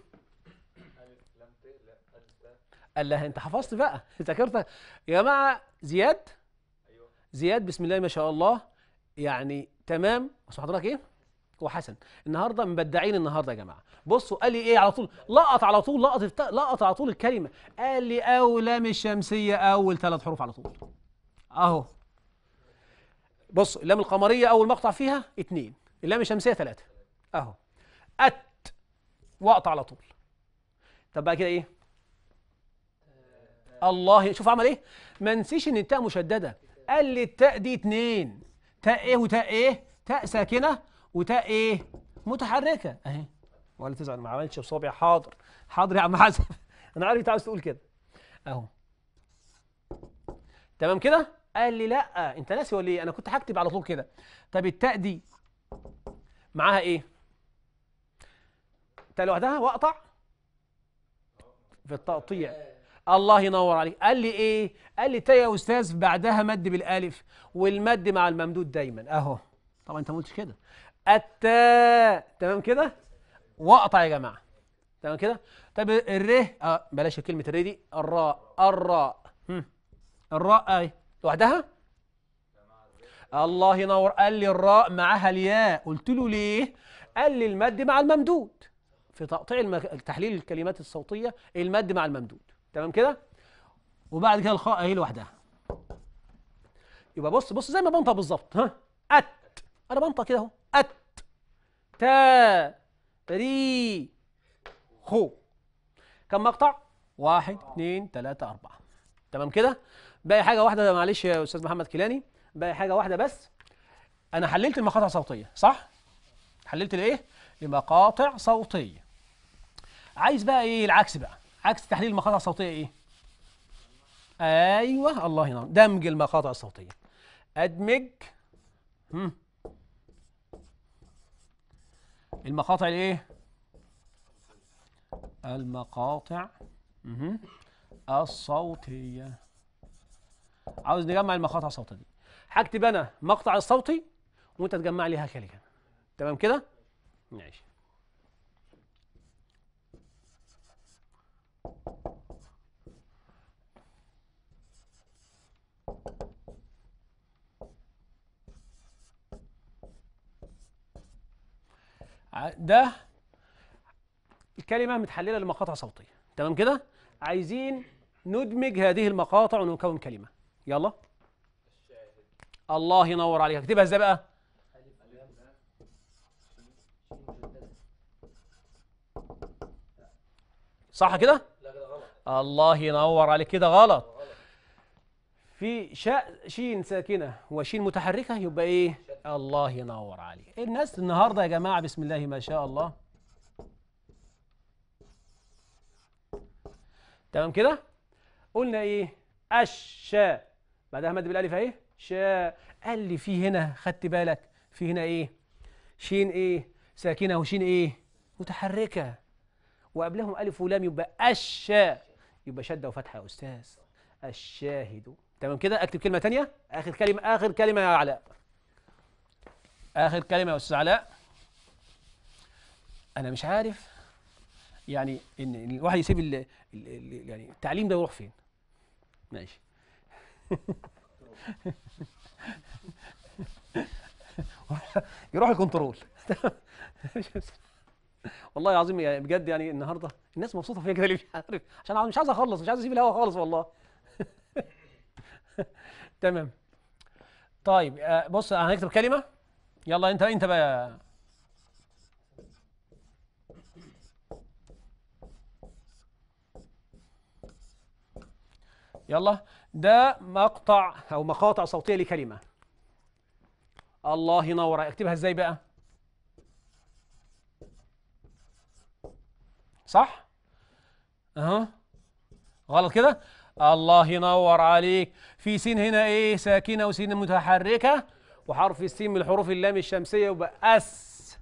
قال لها انت حفظت بقى ذاكرتك يا جماعه زياد أيوه. زياد بسم الله ما شاء الله يعني تمام بس حضرتك ايه وحسن النهارده مبدعين النهارده يا جماعه بصوا قال لي ايه على طول لقط على طول لقط لقط على طول الكلمه قال لي اولام الشمسيه اول ثلاث حروف على طول اهو بص اللام القمريه اول مقطع فيها اثنين اللام الشمسيه ثلاثه اهو ات وقطع على طول طب بقى كده ايه الله شوف عمل ايه ما نسيش ان التاء مشدده قال لي التاء دي اتنين تاء ايه وتاء ايه تاء ساكنه وتاء ايه متحركه اهي ولا تزعل ما عملتش بصابع حاضر حاضر يا عم حسن انا عارف انت عاوز تقول كده اهو تمام كده قال لي لا انت ناسي ولا ايه انا كنت هكتب على طول كده طب التاء دي معاها ايه تاء لوحدها واقطع في التقطيع الله ينور عليك قال لي ايه قال لي تا يا استاذ بعدها مد بالالف والمد مع الممدود دايما اهو طبعا انت ما قلتش كده التاء تمام كده واقطع يا جماعه تمام كده طب الر اه بلاش كلمه الر دي الراء الراء الراء اهي لوحدها الله ينور قال لي الراء معاها الياء قلت له ليه قال لي المد مع الممدود في تقطيع المك... تحليل الكلمات الصوتيه المد مع الممدود تمام كده وبعد كده الخاء اهي لوحدها يبقى بص بص زي ما بنطق بالظبط ها ات انا بنطق كده اهو ات تا ري خو كم مقطع واحد اثنين ثلاثة أربعة تمام كده باقي حاجة واحدة معلش يا أستاذ محمد كيلاني باقي حاجة واحدة بس أنا حللت المقاطع الصوتية صح؟ حللت الإيه؟ لمقاطع صوتية عايز بقى إيه العكس بقى عكس تحليل المقاطع الصوتيه ايه ايوه الله ينور دمج المقاطع الصوتيه ادمج هم. المقاطع الايه المقاطع مه. الصوتيه عاوز نجمع المقاطع الصوتيه دي هكتب انا مقطع الصوتي وانت تجمع لي هكذا تمام كده ماشي ده الكلمة متحللة لمقاطع صوتية تمام كده عايزين ندمج هذه المقاطع ونكون كلمة يلا الله ينور عليك اكتبها ازاي بقى صح كده الله ينور عليك كده غلط في شاء شين ساكنة وشين متحركة يبقى ايه الله ينور عليك الناس النهارده يا جماعه بسم الله ما شاء الله تمام كده قلنا ايه الشاء بعدها مد بالالف اهي شاء قال لي في هنا خدت بالك في هنا ايه شين ايه ساكنه وشين ايه متحركه وقبلهم الف ولام يبقى الشاء يبقى شده وفتحه يا استاذ الشاهد تمام كده اكتب كلمه ثانيه اخر كلمه اخر كلمه يا علاء آخر كلمة يا أستاذ علاء أنا مش عارف يعني إن الواحد يسيب الـ الـ يعني التعليم ده يروح فين ماشي يروح الكنترول والله العظيم يعني بجد يعني النهارده الناس مبسوطه فيا كده ليه مش عارف عشان مش عايز اخلص مش عايز اسيب الهوا خالص والله تمام طيب آه، بص انا هكتب كلمه يلا انت انت بقى يلا ده مقطع او مقاطع صوتيه لكلمه الله ينور اكتبها ازاي بقى صح اهو غلط كده الله ينور عليك في سين هنا ايه ساكنه وسين متحركه وحرف السين من حروف اللام الشمسية يبقى أس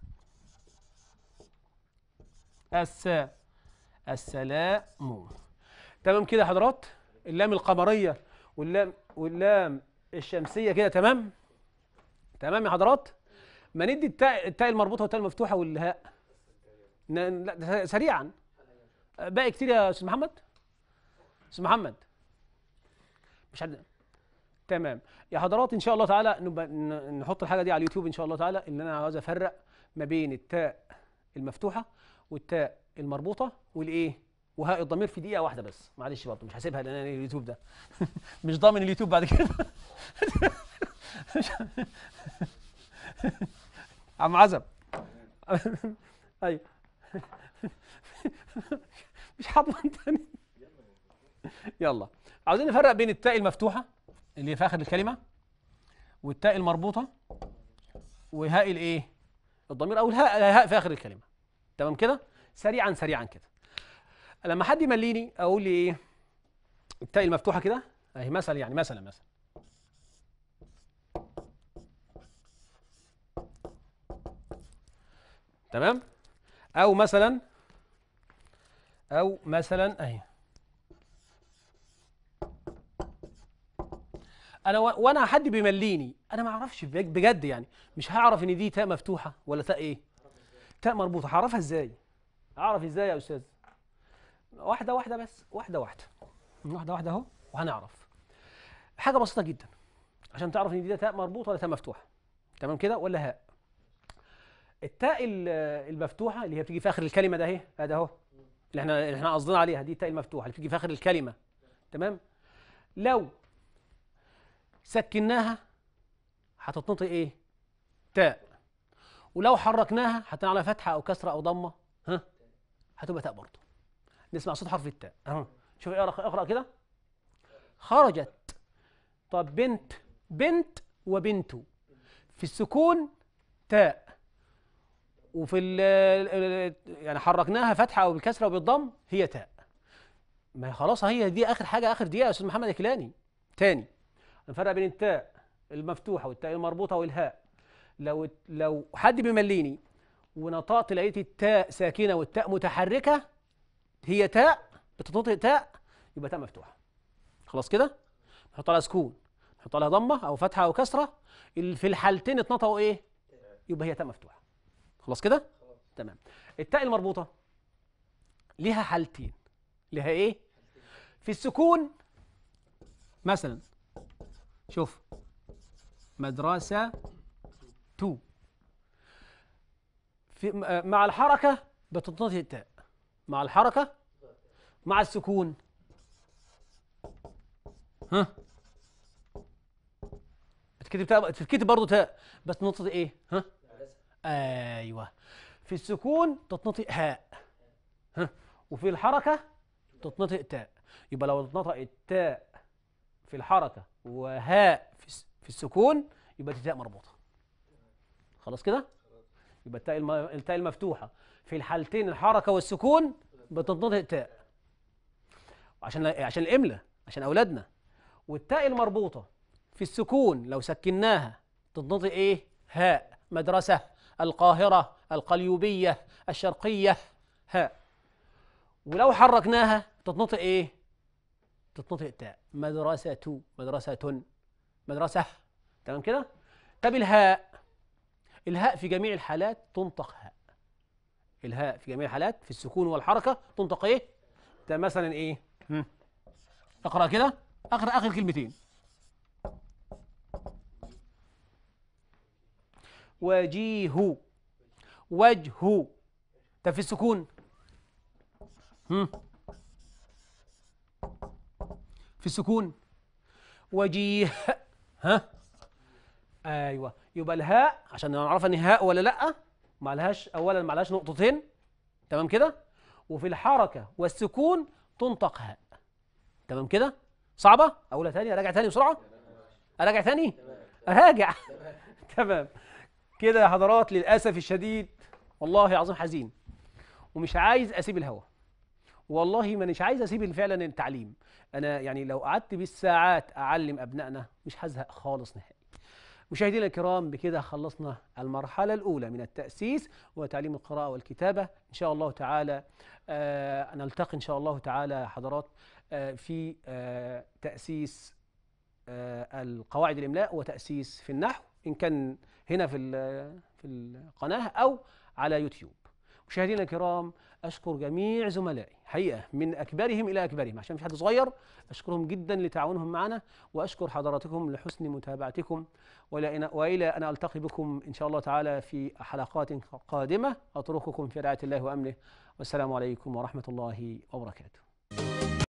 أس السلام تمام كده يا حضرات اللام القمرية واللام واللام الشمسية كده تمام تمام يا حضرات ما ندي التاء التاء المربوطة والتاء المفتوحة والهاء لا سريعا باقي كتير يا أستاذ محمد أستاذ محمد مش عارف تمام يا حضرات ان شاء الله تعالى نحط الحاجه دي على اليوتيوب ان شاء الله تعالى ان انا عاوز افرق ما بين التاء المفتوحه والتاء المربوطه والايه وهاء الضمير في دقيقه واحده بس معلش برضه مش هسيبها لان انا اليوتيوب ده مش ضامن اليوتيوب بعد كده عم عزب ايوه مش هضمن تاني يلا عاوزين نفرق بين التاء المفتوحه اللي في اخر الكلمه والتاء المربوطه وهاء الايه الضمير او الهاء الهاء في اخر الكلمه تمام كده سريعا سريعا كده لما حد يمليني اقول لي ايه التاء المفتوحه كده اهي مثلا يعني مثلا مثلا تمام او مثلا او مثلا اهي انا وانا حد بيمليني انا ما اعرفش بجد يعني مش هعرف ان دي تاء مفتوحه ولا تاء ايه تاء مربوطه هعرفها ازاي اعرف ازاي يا استاذ واحده واحده بس واحده واحده واحده واحده اهو وهنعرف حاجه بسيطه جدا عشان تعرف ان دي تاء مربوطه ولا تاء مفتوحه تمام كده ولا هاء التاء المفتوحه اللي هي بتيجي في اخر الكلمه ده اهي ادي اهو اللي احنا اللي احنا قصدنا عليها دي التاء المفتوحه اللي بتيجي في اخر الكلمه تمام لو سكناها هتتنطق ايه تاء ولو حركناها هتبقى على فتحه او كسره او ضمه ها هتبقى تاء برضه نسمع صوت حرف التاء اهو شوف اقرا اقرا كده خرجت طب بنت بنت وبنته في السكون تاء وفي ال يعني حركناها فتحه او بالكسره او بالضم هي تاء ما خلاص هي دي اخر حاجه اخر دقيقه يا استاذ محمد الكيلاني تاني نفرق بين التاء المفتوحه والتاء المربوطه والهاء لو لو حد بيمليني ونطقت لقيت التاء ساكنه والتاء متحركه هي تاء بتنطق تاء يبقى تاء مفتوحه خلاص كده نحط عليها سكون نحط عليها ضمه او فتحه او كسره في الحالتين اتنطقوا ايه يبقى هي تاء مفتوحه خلاص كده تمام التاء المربوطه ليها حالتين ليها ايه في السكون مثلا شوف مدرسة تو في آه، مع الحركة بتنطفي التاء مع الحركة مع السكون ها بتكتب تاء بتتكتب برضه تاء بس نطت ايه ها ايوه في السكون تتنطق هاء ها وفي الحركة تتنطق تاء يبقى لو اتنطقت تاء في الحركة وهاء في السكون يبقى دي تاء مربوطه خلاص كده يبقى التاء التاء المفتوحه في الحالتين الحركه والسكون بتنطق تاء عشان عشان الاملة عشان اولادنا والتاء المربوطه في السكون لو سكناها تنطق ايه هاء مدرسه القاهره القليوبيه الشرقيه هاء ولو حركناها تتنطق ايه تتنطق تاء مدرسة مدرسة مدرسة تمام كده طب الهاء الهاء في جميع الحالات تنطق هاء الهاء في جميع الحالات في السكون والحركة تنطق ايه ده مثلا ايه اقرأ كده اقرأ اخر كلمتين وجيه وجه طب في السكون هم. في السكون وجيه ها ايوه يبقى الهاء عشان نعرف ان هاء ولا لا ما لهاش اولا ما لهاش نقطتين تمام كده وفي الحركه والسكون تنطق هاء تمام كده صعبه اولى ثانيه اراجع ثاني بسرعه اراجع ثاني اراجع تمام كده يا حضرات للاسف الشديد والله عظيم حزين ومش عايز اسيب الهواء والله ما مش عايز اسيب فعلا التعليم انا يعني لو قعدت بالساعات اعلم ابنائنا مش هزهق خالص نهائي مشاهدينا الكرام بكده خلصنا المرحلة الأولى من التأسيس وتعليم القراءة والكتابة إن شاء الله تعالى آه نلتقي إن شاء الله تعالى حضرات آه في آه تأسيس آه القواعد الإملاء وتأسيس في النحو إن كان هنا في في القناة أو على يوتيوب مشاهدينا الكرام أشكر جميع زملائي حقيقة من أكبرهم إلى أكبرهم عشان مش حد صغير أشكرهم جدا لتعاونهم معنا وأشكر حضراتكم لحسن متابعتكم وإلى أن ألتقي بكم إن شاء الله تعالى في حلقات قادمة أترككم في رعاية الله وأمنه والسلام عليكم ورحمة الله وبركاته